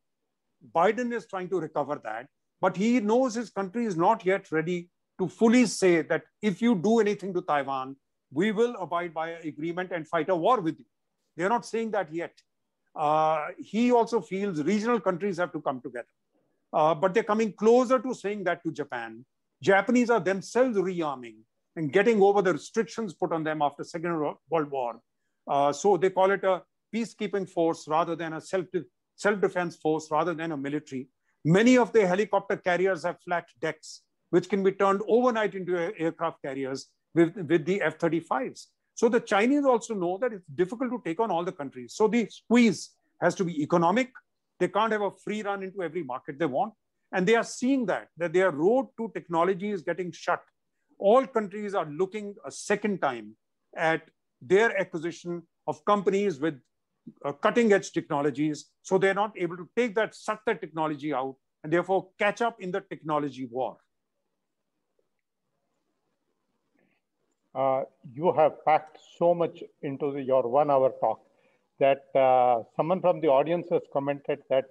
Biden is trying to recover that, but he knows his country is not yet ready to fully say that if you do anything to Taiwan, we will abide by an agreement and fight a war with you. They're not saying that yet. Uh, he also feels regional countries have to come together. Uh, but they're coming closer to saying that to Japan. Japanese are themselves rearming and getting over the restrictions put on them after Second World War. Uh, so they call it a peacekeeping force rather than a self self-defense force rather than a military. Many of the helicopter carriers have flat decks, which can be turned overnight into aircraft carriers with, with the F-35s. So the Chinese also know that it's difficult to take on all the countries. So the squeeze has to be economic. They can't have a free run into every market they want. And they are seeing that, that their road to technology is getting shut. All countries are looking a second time at their acquisition of companies with uh, cutting edge technologies. So they're not able to take that, suck that technology out, and therefore catch up in the technology war. Uh, you have packed so much into the, your one hour talk that uh, someone from the audience has commented that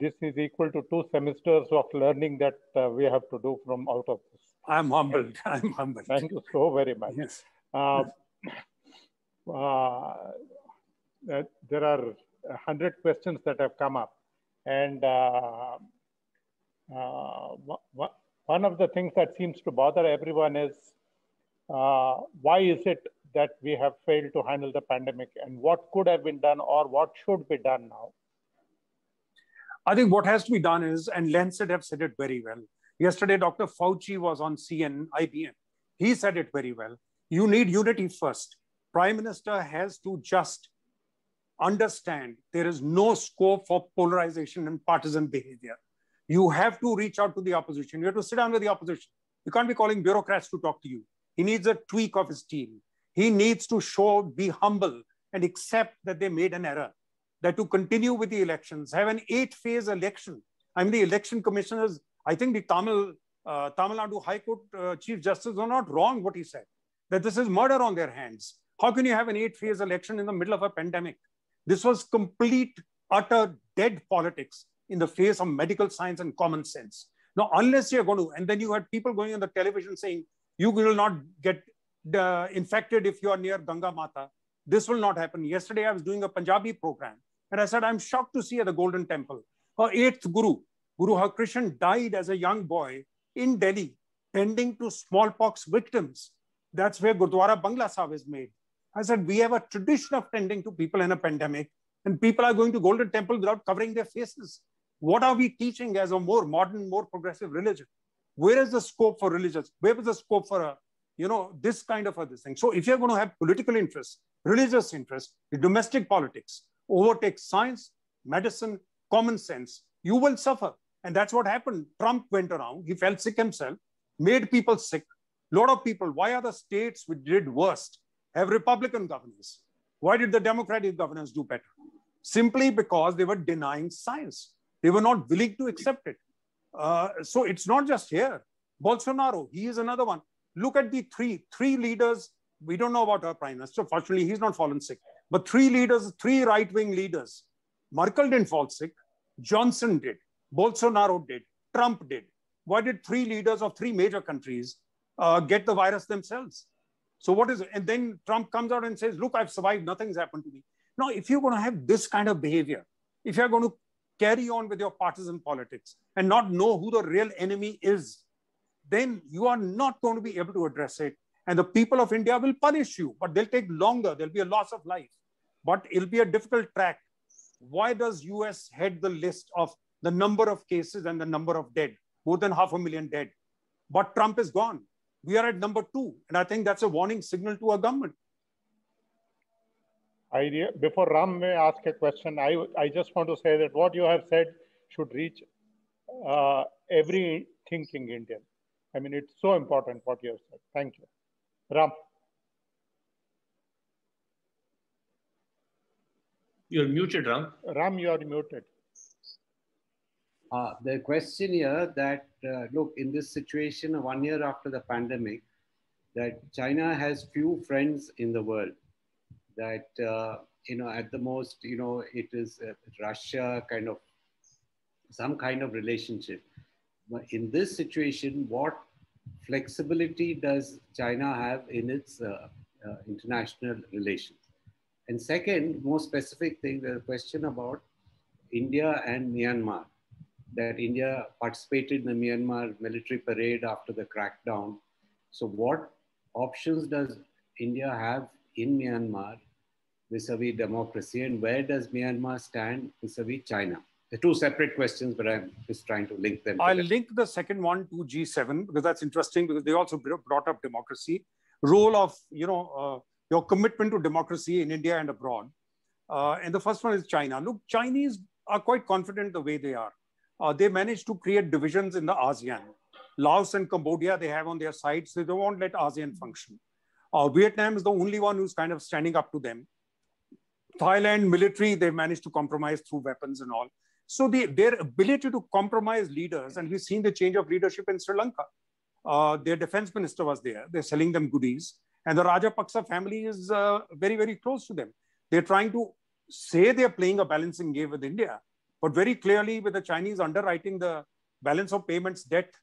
this is equal to two semesters of learning that uh, we have to do from out of this. I'm humbled. I'm humbled. Thank you so very much. Yes. yes. Uh, uh, there are 100 questions that have come up. And uh, uh one of the things that seems to bother everyone is uh, why is it that we have failed to handle the pandemic and what could have been done or what should be done now? I think what has to be done is, and Lancet have said it very well. Yesterday, Dr. Fauci was on CN, He said it very well. You need unity first. Prime Minister has to just understand there is no scope for polarization and partisan behavior. You have to reach out to the opposition. You have to sit down with the opposition. You can't be calling bureaucrats to talk to you. He needs a tweak of his team. He needs to show, be humble, and accept that they made an error. That to continue with the elections, have an eight phase election. I mean, the election commissioners, I think the Tamil, uh, Tamil Nadu High Court uh, Chief Justice were not wrong what he said, that this is murder on their hands. How can you have an eight phase election in the middle of a pandemic? This was complete, utter, dead politics in the face of medical science and common sense. Now, unless you're going to, and then you had people going on the television saying, you will not get uh, infected if you are near Ganga Mata. This will not happen. Yesterday, I was doing a Punjabi program, and I said, I'm shocked to see at the Golden Temple, her eighth guru, Guru Harkrishan, died as a young boy in Delhi, tending to smallpox victims. That's where Gurdwara Bangla Sahib is made. I said, we have a tradition of tending to people in a pandemic, and people are going to Golden Temple without covering their faces. What are we teaching as a more modern, more progressive religion? Where is the scope for religious? Where is the scope for a, uh, you know, this kind of other thing? So if you're going to have political interests, religious interests, domestic politics, overtake science, medicine, common sense, you will suffer. And that's what happened. Trump went around, he fell sick himself, made people sick. A lot of people, why are the states which did worst have Republican governors. Why did the Democratic governors do better? Simply because they were denying science. They were not willing to accept it. Uh, so it's not just here. Bolsonaro, he is another one. Look at the three, three leaders. We don't know about our prime minister. Fortunately, he's not fallen sick. But three leaders, three right wing leaders. Merkel didn't fall sick. Johnson did. Bolsonaro did. Trump did. Why did three leaders of three major countries uh, get the virus themselves? So what is it? And then Trump comes out and says, look, I've survived. Nothing's happened to me. Now, if you're going to have this kind of behavior, if you're going to carry on with your partisan politics and not know who the real enemy is, then you are not going to be able to address it. And the people of India will punish you, but they'll take longer. There'll be a loss of life, but it'll be a difficult track. Why does US head the list of the number of cases and the number of dead? More than half a million dead. But Trump is gone we are at number two. And I think that's a warning signal to our government. Idea before Ram may ask a question, I, I just want to say that what you have said should reach uh, every thinking Indian. I mean, it's so important what you have said. Thank you. Ram. You're muted, Ram. Ram, you are muted. Uh, the question here that, uh, look, in this situation, one year after the pandemic, that China has few friends in the world. That, uh, you know, at the most, you know, it is uh, Russia kind of, some kind of relationship. But in this situation, what flexibility does China have in its uh, uh, international relations? And second, more specific thing, the question about India and Myanmar that India participated in the Myanmar military parade after the crackdown. So, what options does India have in Myanmar vis-a-vis democracy, and where does Myanmar stand vis-a-vis -vis China? The two separate questions, but I'm just trying to link them. I'll together. link the second one to G7 because that's interesting because they also brought up democracy, role of you know uh, your commitment to democracy in India and abroad. Uh, and the first one is China. Look, Chinese are quite confident the way they are uh, they managed to create divisions in the ASEAN. Laos and Cambodia, they have on their sides, so they won't let ASEAN function. Uh, Vietnam is the only one who's kind of standing up to them. Thailand military, they managed to compromise through weapons and all. So the, their ability to compromise leaders, and we've seen the change of leadership in Sri Lanka. Uh, their defense minister was there. They're selling them goodies. And the Rajapaksa family is uh, very, very close to them. They're trying to say they're playing a balancing game with India, but very clearly, with the Chinese underwriting the balance of payments debt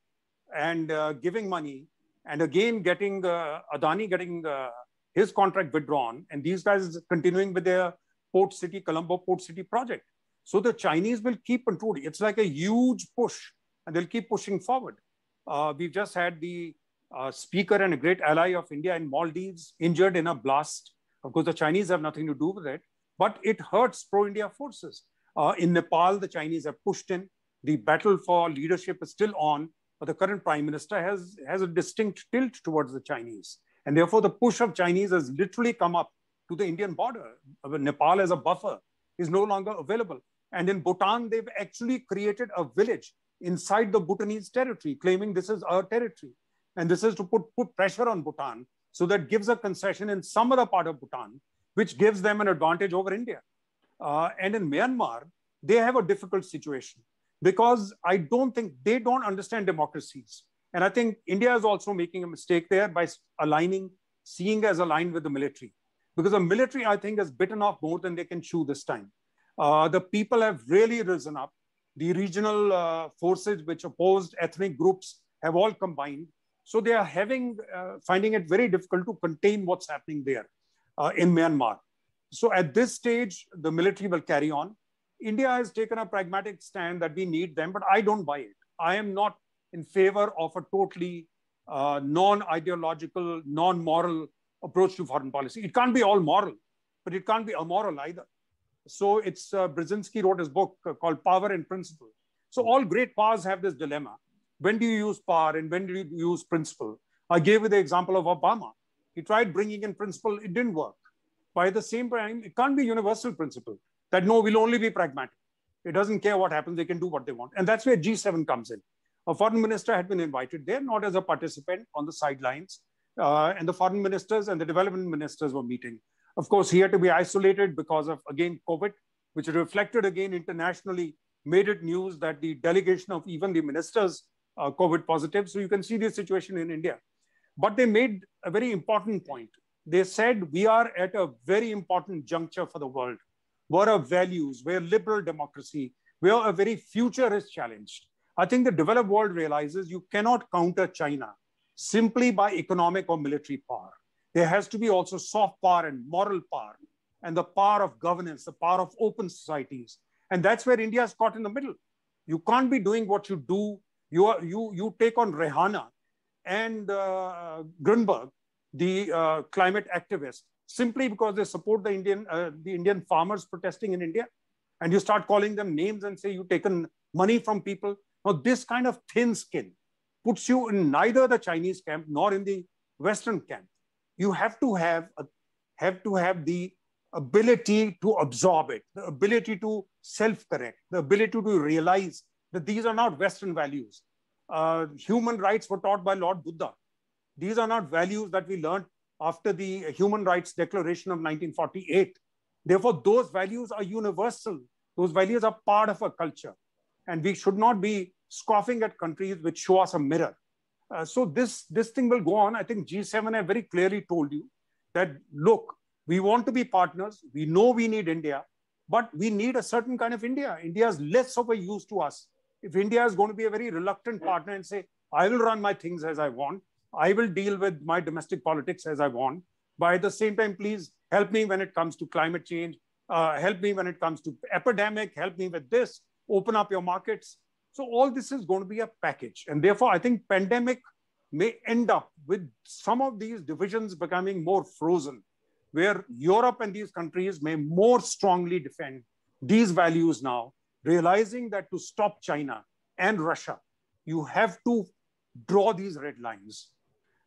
and uh, giving money, and again getting uh, Adani getting uh, his contract withdrawn, and these guys continuing with their port city, Colombo port city project. So the Chinese will keep intruding. It's like a huge push, and they'll keep pushing forward. Uh, we've just had the uh, speaker and a great ally of India in Maldives injured in a blast. Of course, the Chinese have nothing to do with it, but it hurts pro India forces. Uh, in Nepal, the Chinese have pushed in. The battle for leadership is still on, but the current prime minister has, has a distinct tilt towards the Chinese. And therefore, the push of Chinese has literally come up to the Indian border. Uh, Nepal as a buffer is no longer available. And in Bhutan, they've actually created a village inside the Bhutanese territory, claiming this is our territory. And this is to put, put pressure on Bhutan. So that gives a concession in some other part of Bhutan, which gives them an advantage over India. Uh, and in Myanmar, they have a difficult situation because I don't think they don't understand democracies. And I think India is also making a mistake there by aligning, seeing as aligned with the military. Because the military, I think, has bitten off more than they can chew this time. Uh, the people have really risen up. The regional uh, forces which opposed ethnic groups have all combined. So they are having, uh, finding it very difficult to contain what's happening there uh, in Myanmar. So at this stage, the military will carry on. India has taken a pragmatic stand that we need them, but I don't buy it. I am not in favor of a totally uh, non ideological, non moral approach to foreign policy. It can't be all moral, but it can't be amoral either. So it's uh, Brzezinski wrote his book called Power and Principle. So hmm. all great powers have this dilemma. When do you use power and when do you use principle? I gave you the example of Obama. He tried bringing in principle, it didn't work by the same time, it can't be universal principle that no, we'll only be pragmatic. It doesn't care what happens, they can do what they want. And that's where G7 comes in. A foreign minister had been invited there, not as a participant on the sidelines. Uh, and the foreign ministers and the development ministers were meeting. Of course, he had to be isolated because of, again, COVID, which reflected again internationally, made it news that the delegation of even the ministers are COVID positive. So you can see the situation in India. But they made a very important point they said we are at a very important juncture for the world where our values, where liberal democracy, where a very future is challenged. I think the developed world realizes you cannot counter China simply by economic or military power. There has to be also soft power and moral power and the power of governance, the power of open societies. And that's where India is caught in the middle. You can't be doing what you do. You, are, you, you take on Rehana and uh, Grunberg the uh, climate activists simply because they support the Indian, uh, the Indian farmers protesting in India. And you start calling them names and say you've taken money from people. Now, this kind of thin skin puts you in neither the Chinese camp nor in the Western camp. You have to have, a, have, to have the ability to absorb it, the ability to self-correct, the ability to realize that these are not Western values. Uh, human rights were taught by Lord Buddha. These are not values that we learned after the Human Rights Declaration of 1948. Therefore, those values are universal. Those values are part of our culture. And we should not be scoffing at countries which show us a mirror. Uh, so this, this thing will go on. I think G7 have very clearly told you that, look, we want to be partners. We know we need India, but we need a certain kind of India. India is less of a use to us. If India is going to be a very reluctant partner and say, I will run my things as I want, I will deal with my domestic politics as I want. But at the same time, please help me when it comes to climate change, uh, help me when it comes to epidemic, help me with this, open up your markets. So all this is going to be a package. And therefore, I think pandemic may end up with some of these divisions becoming more frozen, where Europe and these countries may more strongly defend these values now, realizing that to stop China and Russia, you have to draw these red lines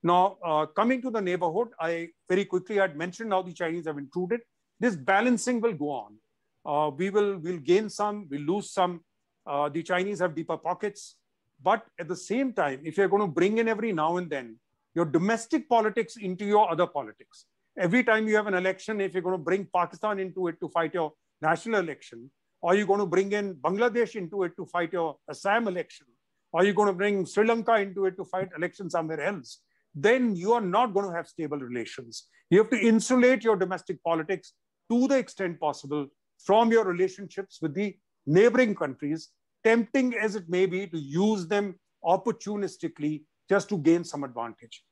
now, uh, coming to the neighborhood, I very quickly had mentioned how the Chinese have intruded. This balancing will go on. Uh, we will will gain some, we'll lose some. Uh, the Chinese have deeper pockets. But at the same time, if you're going to bring in every now and then your domestic politics into your other politics, every time you have an election, if you're going to bring Pakistan into it to fight your national election, or you're going to bring in Bangladesh into it to fight your Assam election, or you're going to bring Sri Lanka into it to fight election somewhere else, then you are not going to have stable relations. You have to insulate your domestic politics to the extent possible from your relationships with the neighboring countries, tempting as it may be to use them opportunistically just to gain some advantage.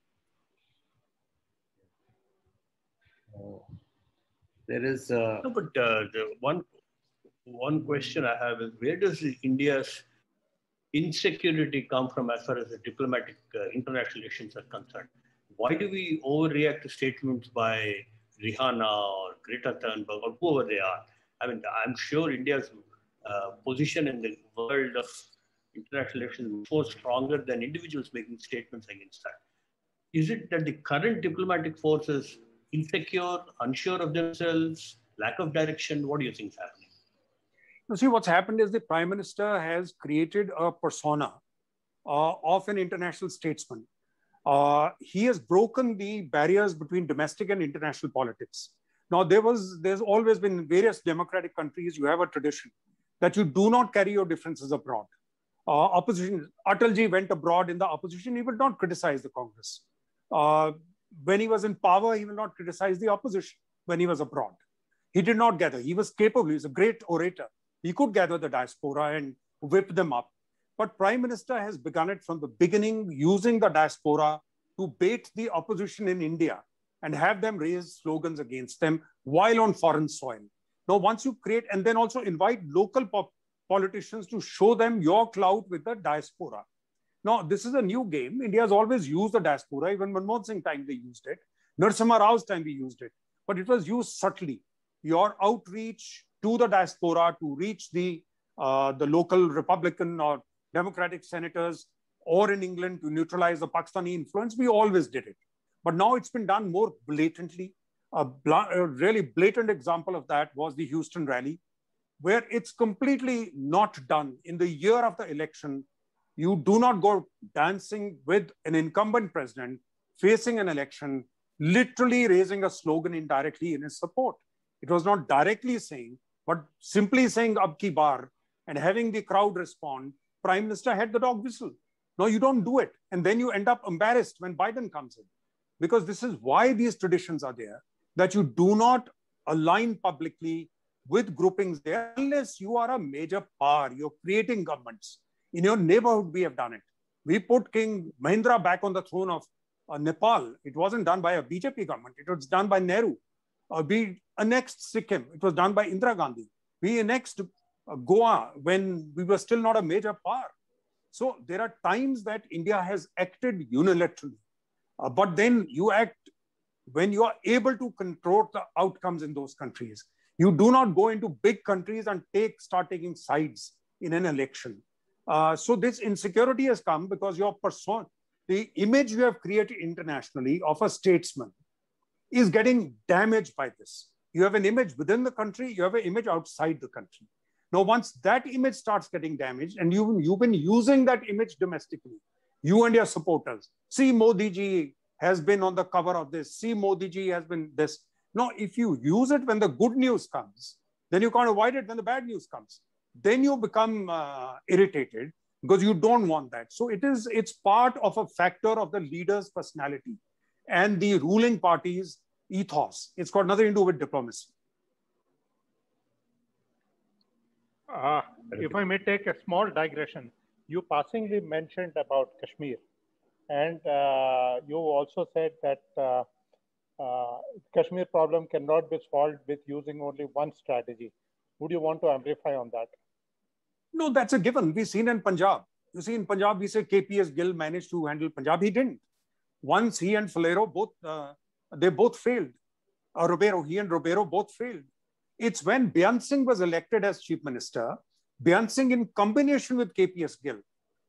Uh, there is uh, no, but uh, the one one question I have is where does India's insecurity come from as far as the diplomatic uh, international relations are concerned. Why do we overreact to statements by Rihanna or Greta Thunberg or whoever they are? I mean, I'm sure India's uh, position in the world of international relations is more stronger than individuals making statements against that. Is it that the current diplomatic forces insecure, unsure of themselves, lack of direction? What do you think is happening? You see, what's happened is the prime minister has created a persona uh, of an international statesman. Uh, he has broken the barriers between domestic and international politics. Now, there was, there's always been in various democratic countries, you have a tradition that you do not carry your differences abroad. Uh, opposition, Atalji went abroad in the opposition, he would not criticize the Congress. Uh, when he was in power, he will not criticize the opposition when he was abroad. He did not gather. He was capable, he was a great orator, he could gather the diaspora and whip them up. But Prime Minister has begun it from the beginning using the diaspora to bait the opposition in India and have them raise slogans against them while on foreign soil. Now, once you create and then also invite local politicians to show them your clout with the diaspora. Now, this is a new game. India has always used the diaspora. Even Manmohan Singh time, they used it. Narsimha Rao's time, we used it. But it was used subtly. Your outreach, to the diaspora to reach the, uh, the local Republican or Democratic senators or in England to neutralize the Pakistani influence. We always did it. But now it's been done more blatantly. A, bl- a really blatant example of that was the Houston rally, where it's completely not done. In the year of the election, you do not go dancing with an incumbent president facing an election, literally raising a slogan indirectly in his support. It was not directly saying, but simply saying ab ki bar and having the crowd respond, Prime Minister had the dog whistle. No, you don't do it. And then you end up embarrassed when Biden comes in. Because this is why these traditions are there, that you do not align publicly with groupings there unless you are a major power. You're creating governments. In your neighborhood, we have done it. We put King Mahindra back on the throne of uh, Nepal. It wasn't done by a BJP government, it was done by Nehru uh, we annexed Sikkim. It was done by Indira Gandhi. We annexed uh, Goa when we were still not a major power. So there are times that India has acted unilaterally. Uh, but then you act when you are able to control the outcomes in those countries. You do not go into big countries and take start taking sides in an election. Uh, so this insecurity has come because your person, the image you have created internationally of a statesman is getting damaged by this. You have an image within the country, you have an image outside the country. Now, once that image starts getting damaged and you, you've been using that image domestically, you and your supporters, see Modi ji has been on the cover of this, see Modi ji has been this. Now, if you use it when the good news comes, then you can't avoid it when the bad news comes. Then you become uh, irritated because you don't want that. So it is, it's part of a factor of the leader's personality and the ruling party's ethos. It's got nothing to do with diplomacy. Uh, if I may take a small digression, you passingly mentioned about Kashmir, and uh, you also said that uh, uh, Kashmir problem cannot be solved with using only one strategy. Would you want to amplify on that? No, that's a given. We've seen in Punjab. You see, in Punjab, we say KPS Gill managed to handle Punjab. He didn't. Once he and Falero both, uh, they both failed. Uh, he and Ribeiro both failed. It's when Bian Singh was elected as chief minister, Bian Singh in combination with KPS Gill,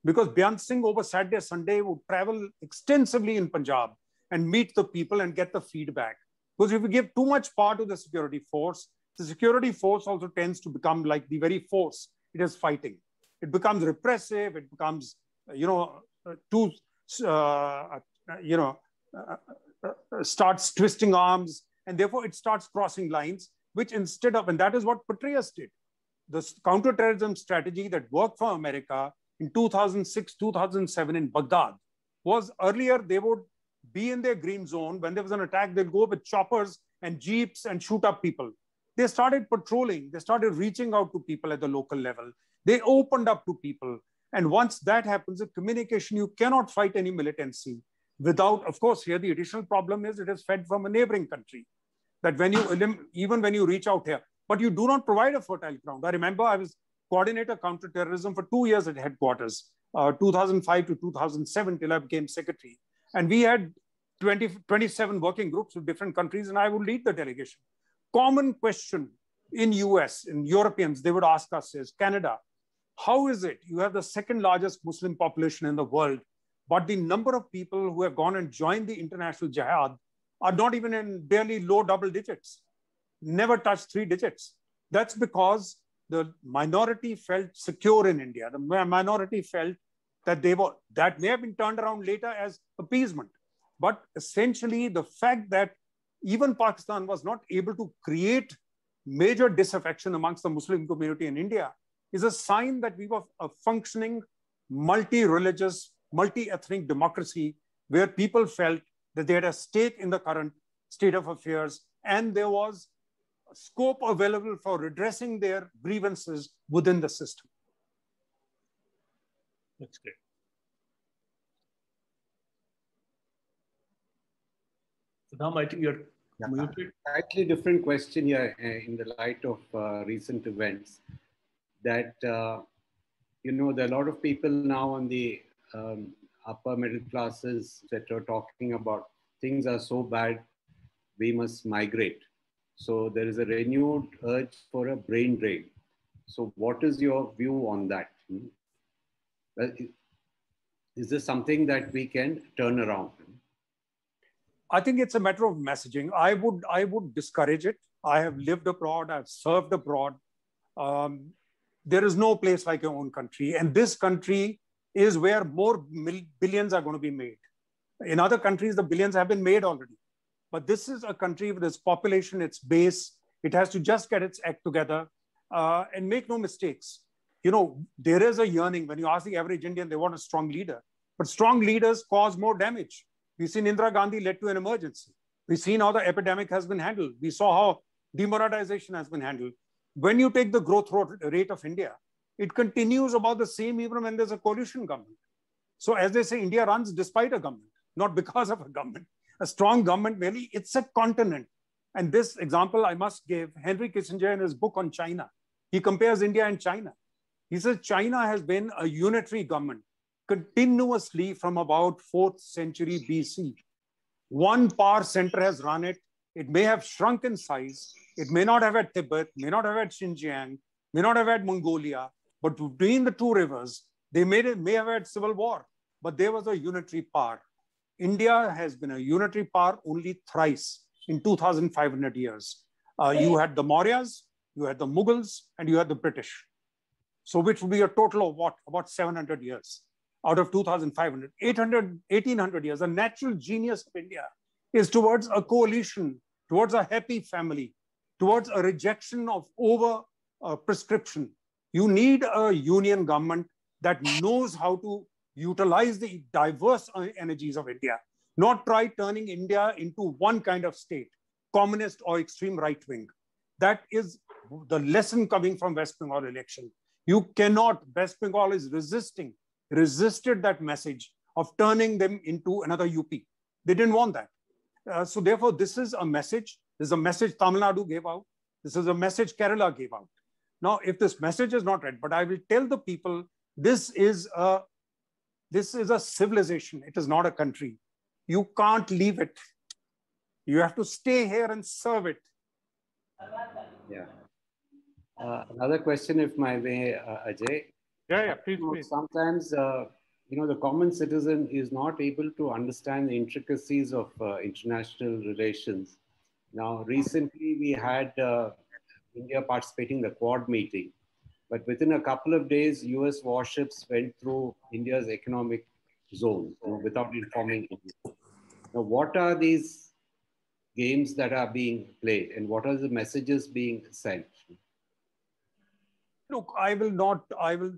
because Bian Singh over Saturday, Sunday would travel extensively in Punjab and meet the people and get the feedback. Because if you give too much power to the security force, the security force also tends to become like the very force it is fighting. It becomes repressive. It becomes, you know, uh, too uh, uh, you know, uh, uh, starts twisting arms, and therefore it starts crossing lines, which instead of, and that is what Petraeus did. The counterterrorism strategy that worked for America in 2006, 2007 in Baghdad was earlier they would be in their green zone. When there was an attack, they'd go with choppers and jeeps and shoot up people. They started patrolling, they started reaching out to people at the local level. They opened up to people. And once that happens, the communication, you cannot fight any militancy without, of course, here the additional problem is it is fed from a neighboring country. That when you, even when you reach out here, but you do not provide a fertile ground. I remember I was coordinator counterterrorism for two years at headquarters, uh, 2005 to 2007 till I became secretary. And we had 20, 27 working groups with different countries and I would lead the delegation. Common question in US, in Europeans, they would ask us is Canada, how is it you have the second largest Muslim population in the world but the number of people who have gone and joined the international jihad are not even in barely low double digits, never touched three digits. That's because the minority felt secure in India. The minority felt that they were, that may have been turned around later as appeasement. But essentially, the fact that even Pakistan was not able to create major disaffection amongst the Muslim community in India is a sign that we were a uh, functioning multi religious multi-ethnic democracy where people felt that they had a stake in the current state of affairs and there was scope available for redressing their grievances within the system. That's great. Saddam, I think you're yeah. muted. Slightly different question here eh, in the light of uh, recent events that, uh, you know, there are a lot of people now on the um, upper middle classes, that are talking about things are so bad, we must migrate. So there is a renewed urge for a brain drain. So what is your view on that? Hmm? Is this something that we can turn around? I think it's a matter of messaging. I would I would discourage it. I have lived abroad. I've served abroad. Um, there is no place like your own country, and this country is where more billions are going to be made. In other countries, the billions have been made already. But this is a country with its population, its base. It has to just get its act together uh, and make no mistakes. You know, there is a yearning. When you ask the average Indian, they want a strong leader. But strong leaders cause more damage. We've seen Indira Gandhi led to an emergency. We've seen how the epidemic has been handled. We saw how demoralization has been handled. When you take the growth rate of India, it continues about the same even when there's a coalition government. So, as they say, India runs despite a government, not because of a government. A strong government, really, it's a continent. And this example I must give Henry Kissinger in his book on China. He compares India and China. He says China has been a unitary government continuously from about 4th century BC. One power center has run it. It may have shrunk in size. It may not have had Tibet, may not have had Xinjiang, may not have had Mongolia, but between the two rivers, they may, may have had civil war, but there was a unitary power. India has been a unitary power only thrice in 2,500 years. Uh, you had the Mauryas, you had the Mughals, and you had the British. So, which would be a total of what? About 700 years out of 2,500. 800, 1,800 years. The natural genius of India is towards a coalition, towards a happy family, towards a rejection of over uh, prescription, you need a union government that knows how to utilize the diverse uh, energies of India, not try turning India into one kind of state, communist or extreme right wing. That is the lesson coming from West Bengal election. You cannot, West Bengal is resisting, resisted that message of turning them into another UP. They didn't want that. Uh, so therefore, this is a message. This is a message Tamil Nadu gave out. This is a message Kerala gave out. Now, if this message is not read, but I will tell the people this is a this is a civilization. It is not a country. You can't leave it. You have to stay here and serve it. Yeah. Uh, another question, if my way, uh, Ajay. Yeah, yeah, please, please. Sometimes, uh, you know, the common citizen is not able to understand the intricacies of uh, international relations. Now, recently we had uh, India participating the Quad meeting. But within a couple of days, US warships went through India's economic zone you know, without informing India. Now, what are these games that are being played and what are the messages being sent? Look, I will not, I will,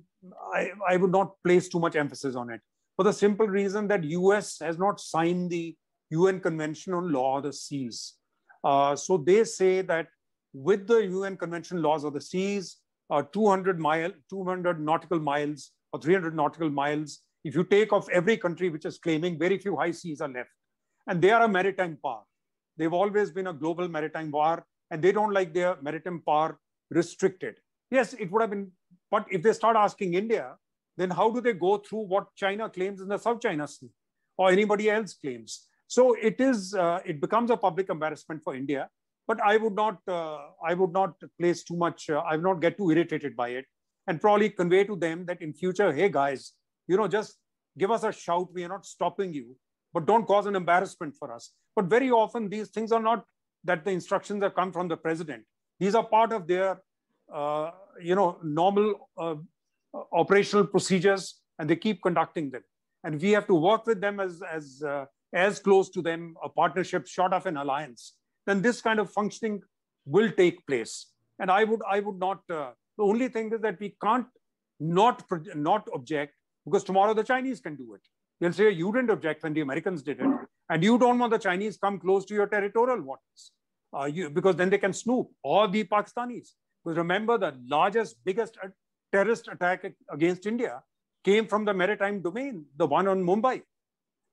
I, I would not place too much emphasis on it for the simple reason that US has not signed the UN Convention on Law of the Seas. Uh, so they say that with the UN Convention laws of the seas, uh, 200 mile, 200 nautical miles or 300 nautical miles. If you take off every country which is claiming, very few high seas are left. And they are a maritime power. They've always been a global maritime power, and they don't like their maritime power restricted. Yes, it would have been, but if they start asking India, then how do they go through what China claims in the South China Sea or anybody else claims? So it is, uh, it becomes a public embarrassment for India but I would not, uh, I would not place too much, uh, I would not get too irritated by it and probably convey to them that in future, hey guys, you know, just give us a shout. We are not stopping you, but don't cause an embarrassment for us. But very often these things are not that the instructions have come from the president. These are part of their, uh, you know, normal uh, operational procedures, and they keep conducting them. And we have to work with them as as uh, as close to them a partnership, short of an alliance, then this kind of functioning will take place. And I would, I would not, uh, the only thing is that we can't not, not object because tomorrow the Chinese can do it. They'll say, you didn't object when the Americans did it. And you don't want the Chinese come close to your territorial waters uh, you, because then they can snoop or the Pakistanis. Because remember the largest, biggest terrorist attack against India came from the maritime domain, the one on Mumbai.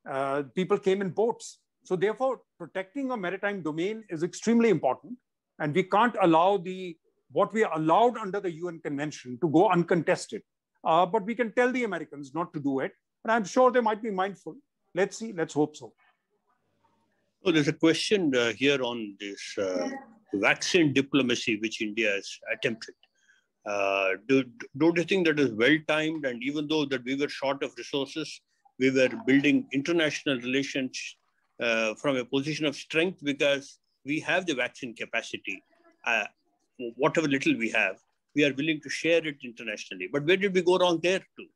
Uh, people came in boats so therefore, protecting a maritime domain is extremely important. And we can't allow the what we are allowed under the UN Convention to go uncontested. Uh, but we can tell the Americans not to do it. And I'm sure they might be mindful. Let's see. Let's hope so. So there's a question uh, here on this uh, vaccine diplomacy which India has attempted. Uh, do, don't you think that is well timed? And even though that we were short of resources, we were building international relations uh, from a position of strength because we have the vaccine capacity. Uh, whatever little we have, we are willing to share it internationally. But where did we go wrong there too?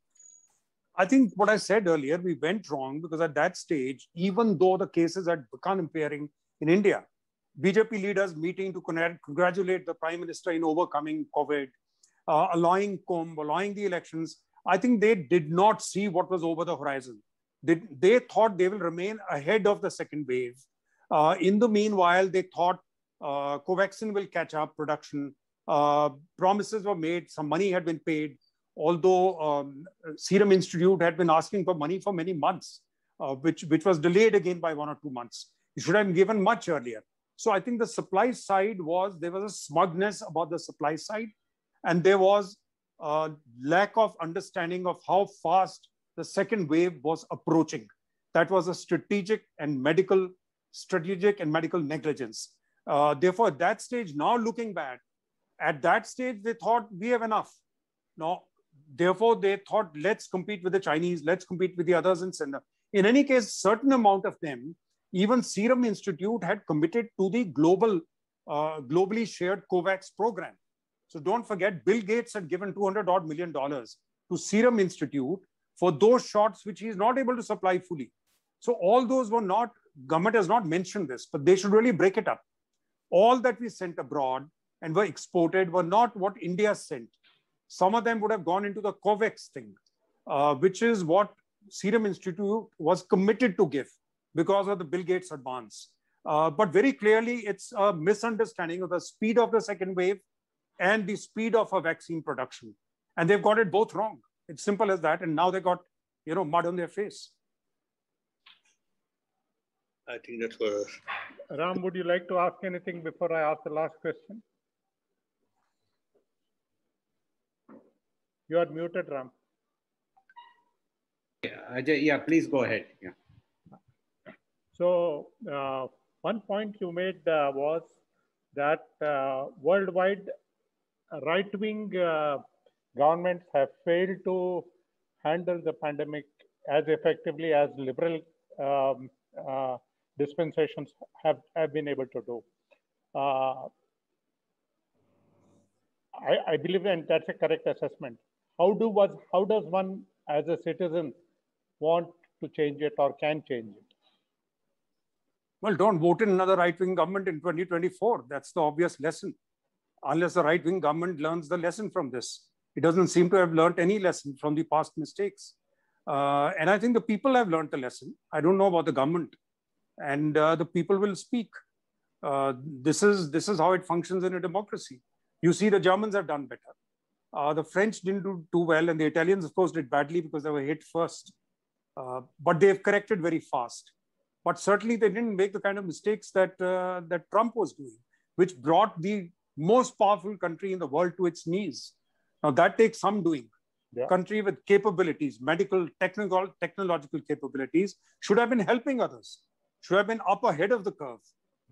I think what I said earlier, we went wrong because at that stage, even though the cases had become impairing in India, BJP leaders meeting to congratulate the prime minister in overcoming COVID, uh, allowing allowing the elections. I think they did not see what was over the horizon. They, they thought they will remain ahead of the second wave. Uh, in the meanwhile, they thought uh, Covaxin will catch up production. Uh, promises were made, some money had been paid, although um, Serum Institute had been asking for money for many months, uh, which, which was delayed again by one or two months. It should have been given much earlier. So I think the supply side was, there was a smugness about the supply side, and there was a uh, lack of understanding of how fast the second wave was approaching. That was a strategic and medical, strategic and medical negligence. Uh, therefore, at that stage, now looking back, at that stage, they thought we have enough. Now, therefore, they thought, let's compete with the Chinese, let's compete with the others in Sindh. In any case, certain amount of them, even Serum Institute had committed to the global, uh, globally shared COVAX program. So don't forget, Bill Gates had given 200 odd million dollars to Serum Institute for those shots which he is not able to supply fully. So all those were not, government has not mentioned this, but they should really break it up. All that we sent abroad and were exported were not what India sent. Some of them would have gone into the COVEX thing, uh, which is what Serum Institute was committed to give because of the Bill Gates advance. Uh, but very clearly, it's a misunderstanding of the speed of the second wave and the speed of a vaccine production. And they've got it both wrong. It's simple as that. And now they got, you know, mud on their face. I think that's for us. Ram, would you like to ask anything before I ask the last question? You are muted, Ram. Yeah, yeah please go ahead. Yeah. So uh, one point you made uh, was that uh, worldwide right-wing uh, governments have failed to handle the pandemic as effectively as liberal um, uh, dispensations have, have been able to do. Uh, I, I, believe, and that's a correct assessment. How do was how does one as a citizen want to change it or can change it? Well, don't vote in another right-wing government in 2024. That's the obvious lesson, unless the right-wing government learns the lesson from this. It doesn't seem to have learned any lesson from the past mistakes. Uh, and I think the people have learned the lesson. I don't know about the government. And uh, the people will speak. Uh, this, is, this is how it functions in a democracy. You see, the Germans have done better. Uh, the French didn't do too well. And the Italians, of course, did badly because they were hit first. Uh, but they've corrected very fast. But certainly they didn't make the kind of mistakes that, uh, that Trump was doing, which brought the most powerful country in the world to its knees now that takes some doing. Yeah. Country with capabilities, medical, technical, technological capabilities should have been helping others, should have been up ahead of the curve.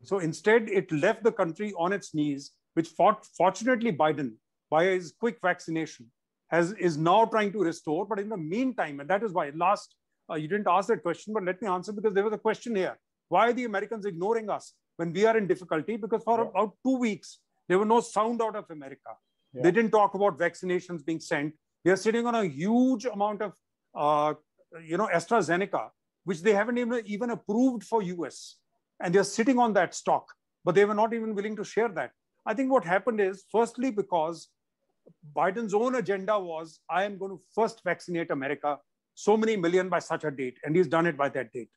So instead, it left the country on its knees, which fought, fortunately Biden, by his quick vaccination, has is now trying to restore. But in the meantime, and that is why last uh, you didn't ask that question, but let me answer because there was a question here. Why are the Americans ignoring us when we are in difficulty? Because for yeah. about two weeks, there was no sound out of America. Yeah. They didn't talk about vaccinations being sent. They are sitting on a huge amount of, uh, you know, AstraZeneca, which they haven't even, even approved for US. And they're sitting on that stock, but they were not even willing to share that. I think what happened is, firstly, because Biden's own agenda was, I am going to first vaccinate America, so many million by such a date. And he's done it by that date.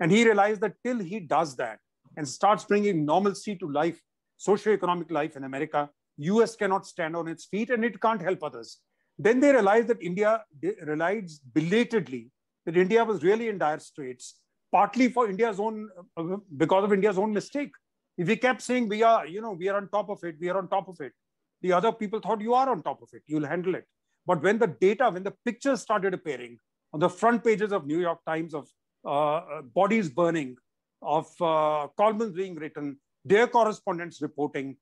And he realized that till he does that and starts bringing normalcy to life, socioeconomic life in America, US cannot stand on its feet and it can't help others. Then they realized that India relied belatedly that India was really in dire straits, partly for India's own, uh, because of India's own mistake. If we kept saying we are, you know, we are on top of it, we are on top of it, the other people thought you are on top of it, you'll handle it. But when the data, when the pictures started appearing on the front pages of New York Times of uh, uh bodies burning, of uh, columns being written, their correspondents reporting,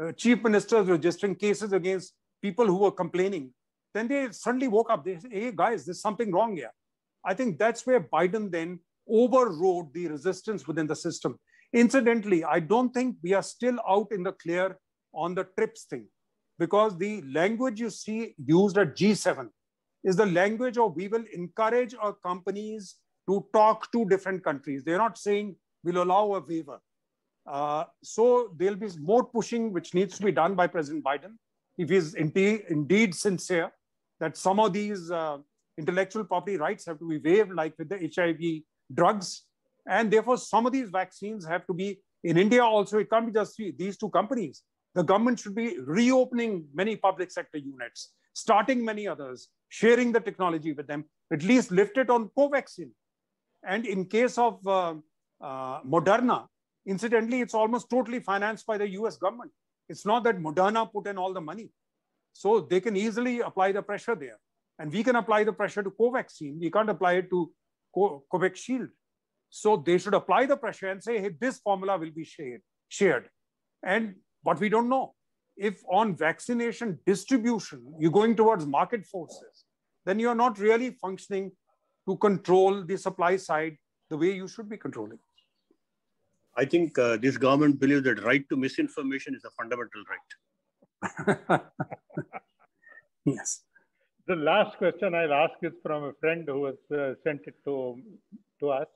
uh, chief ministers registering cases against people who were complaining. Then they suddenly woke up. They said, hey, guys, there's something wrong here. I think that's where Biden then overrode the resistance within the system. Incidentally, I don't think we are still out in the clear on the TRIPS thing because the language you see used at G7 is the language of we will encourage our companies to talk to different countries. They're not saying we'll allow a waiver. Uh, so there'll be more pushing which needs to be done by President Biden if he's indeed, indeed sincere that some of these uh, intellectual property rights have to be waived, like with the HIV drugs. And therefore, some of these vaccines have to be in India also. It can't be just these two companies. The government should be reopening many public sector units, starting many others, sharing the technology with them, at least lift it on Covaxin. And in case of uh, uh Moderna, Incidentally, it's almost totally financed by the US government. It's not that Moderna put in all the money. So they can easily apply the pressure there. And we can apply the pressure to Covaxin. We can't apply it to COVAX Shield. So they should apply the pressure and say, hey, this formula will be shared. shared. And but we don't know. If on vaccination distribution, you're going towards market forces, then you're not really functioning to control the supply side the way you should be controlling. I think uh, this government believes that right to misinformation is a fundamental right. yes. The last question I'll ask is from a friend who has uh, sent it to, to us.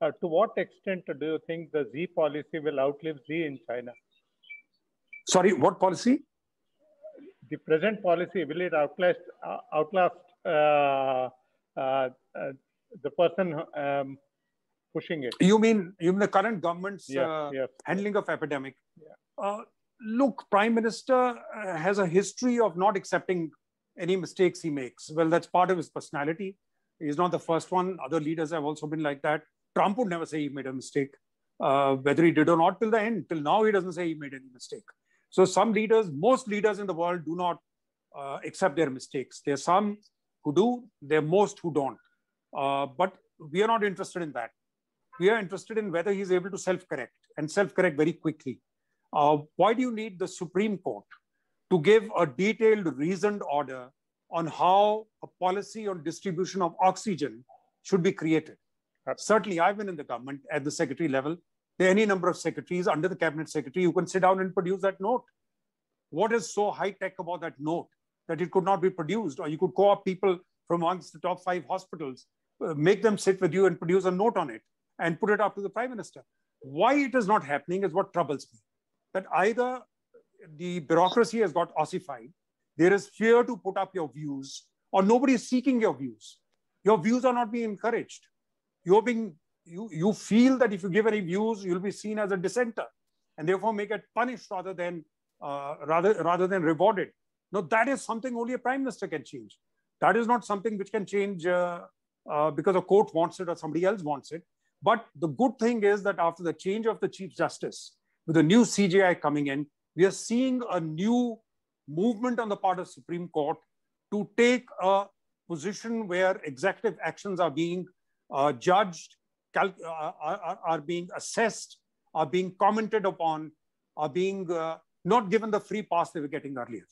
Uh, to what extent do you think the Z policy will outlive Z in China? Sorry, what policy? The present policy, will it outlast, uh, outlast uh, uh, the person um, pushing it. You mean you mean the current government's yeah, uh, yeah. handling of epidemic? Yeah. Uh, look, Prime Minister uh, has a history of not accepting any mistakes he makes. Well, that's part of his personality. He's not the first one. Other leaders have also been like that. Trump would never say he made a mistake, uh, whether he did or not till the end. Till now, he doesn't say he made any mistake. So some leaders, most leaders in the world, do not uh, accept their mistakes. There are some who do. There are most who don't. Uh, but we are not interested in that we are interested in whether he's able to self-correct and self-correct very quickly. Uh, why do you need the Supreme Court to give a detailed, reasoned order on how a policy on distribution of oxygen should be created? Certainly, I've been in the government at the secretary level. There are any number of secretaries under the cabinet secretary who can sit down and produce that note. What is so high tech about that note that it could not be produced, or you could co-opt people from amongst the top five hospitals, uh, make them sit with you and produce a note on it? and put it up to the prime minister. Why it is not happening is what troubles me. That either the bureaucracy has got ossified, there is fear to put up your views, or nobody is seeking your views. Your views are not being encouraged. You're being you, you feel that if you give any views, you'll be seen as a dissenter, and therefore may get punished rather than uh, rather rather than rewarded. Now that is something only a prime minister can change. That is not something which can change uh, uh, because a court wants it or somebody else wants it. But the good thing is that after the change of the Chief Justice, with the new CJI coming in, we are seeing a new movement on the part of Supreme Court to take a position where executive actions are being uh, judged, uh, are, are, being assessed, are being commented upon, are being uh, not given the free pass they were getting earlier.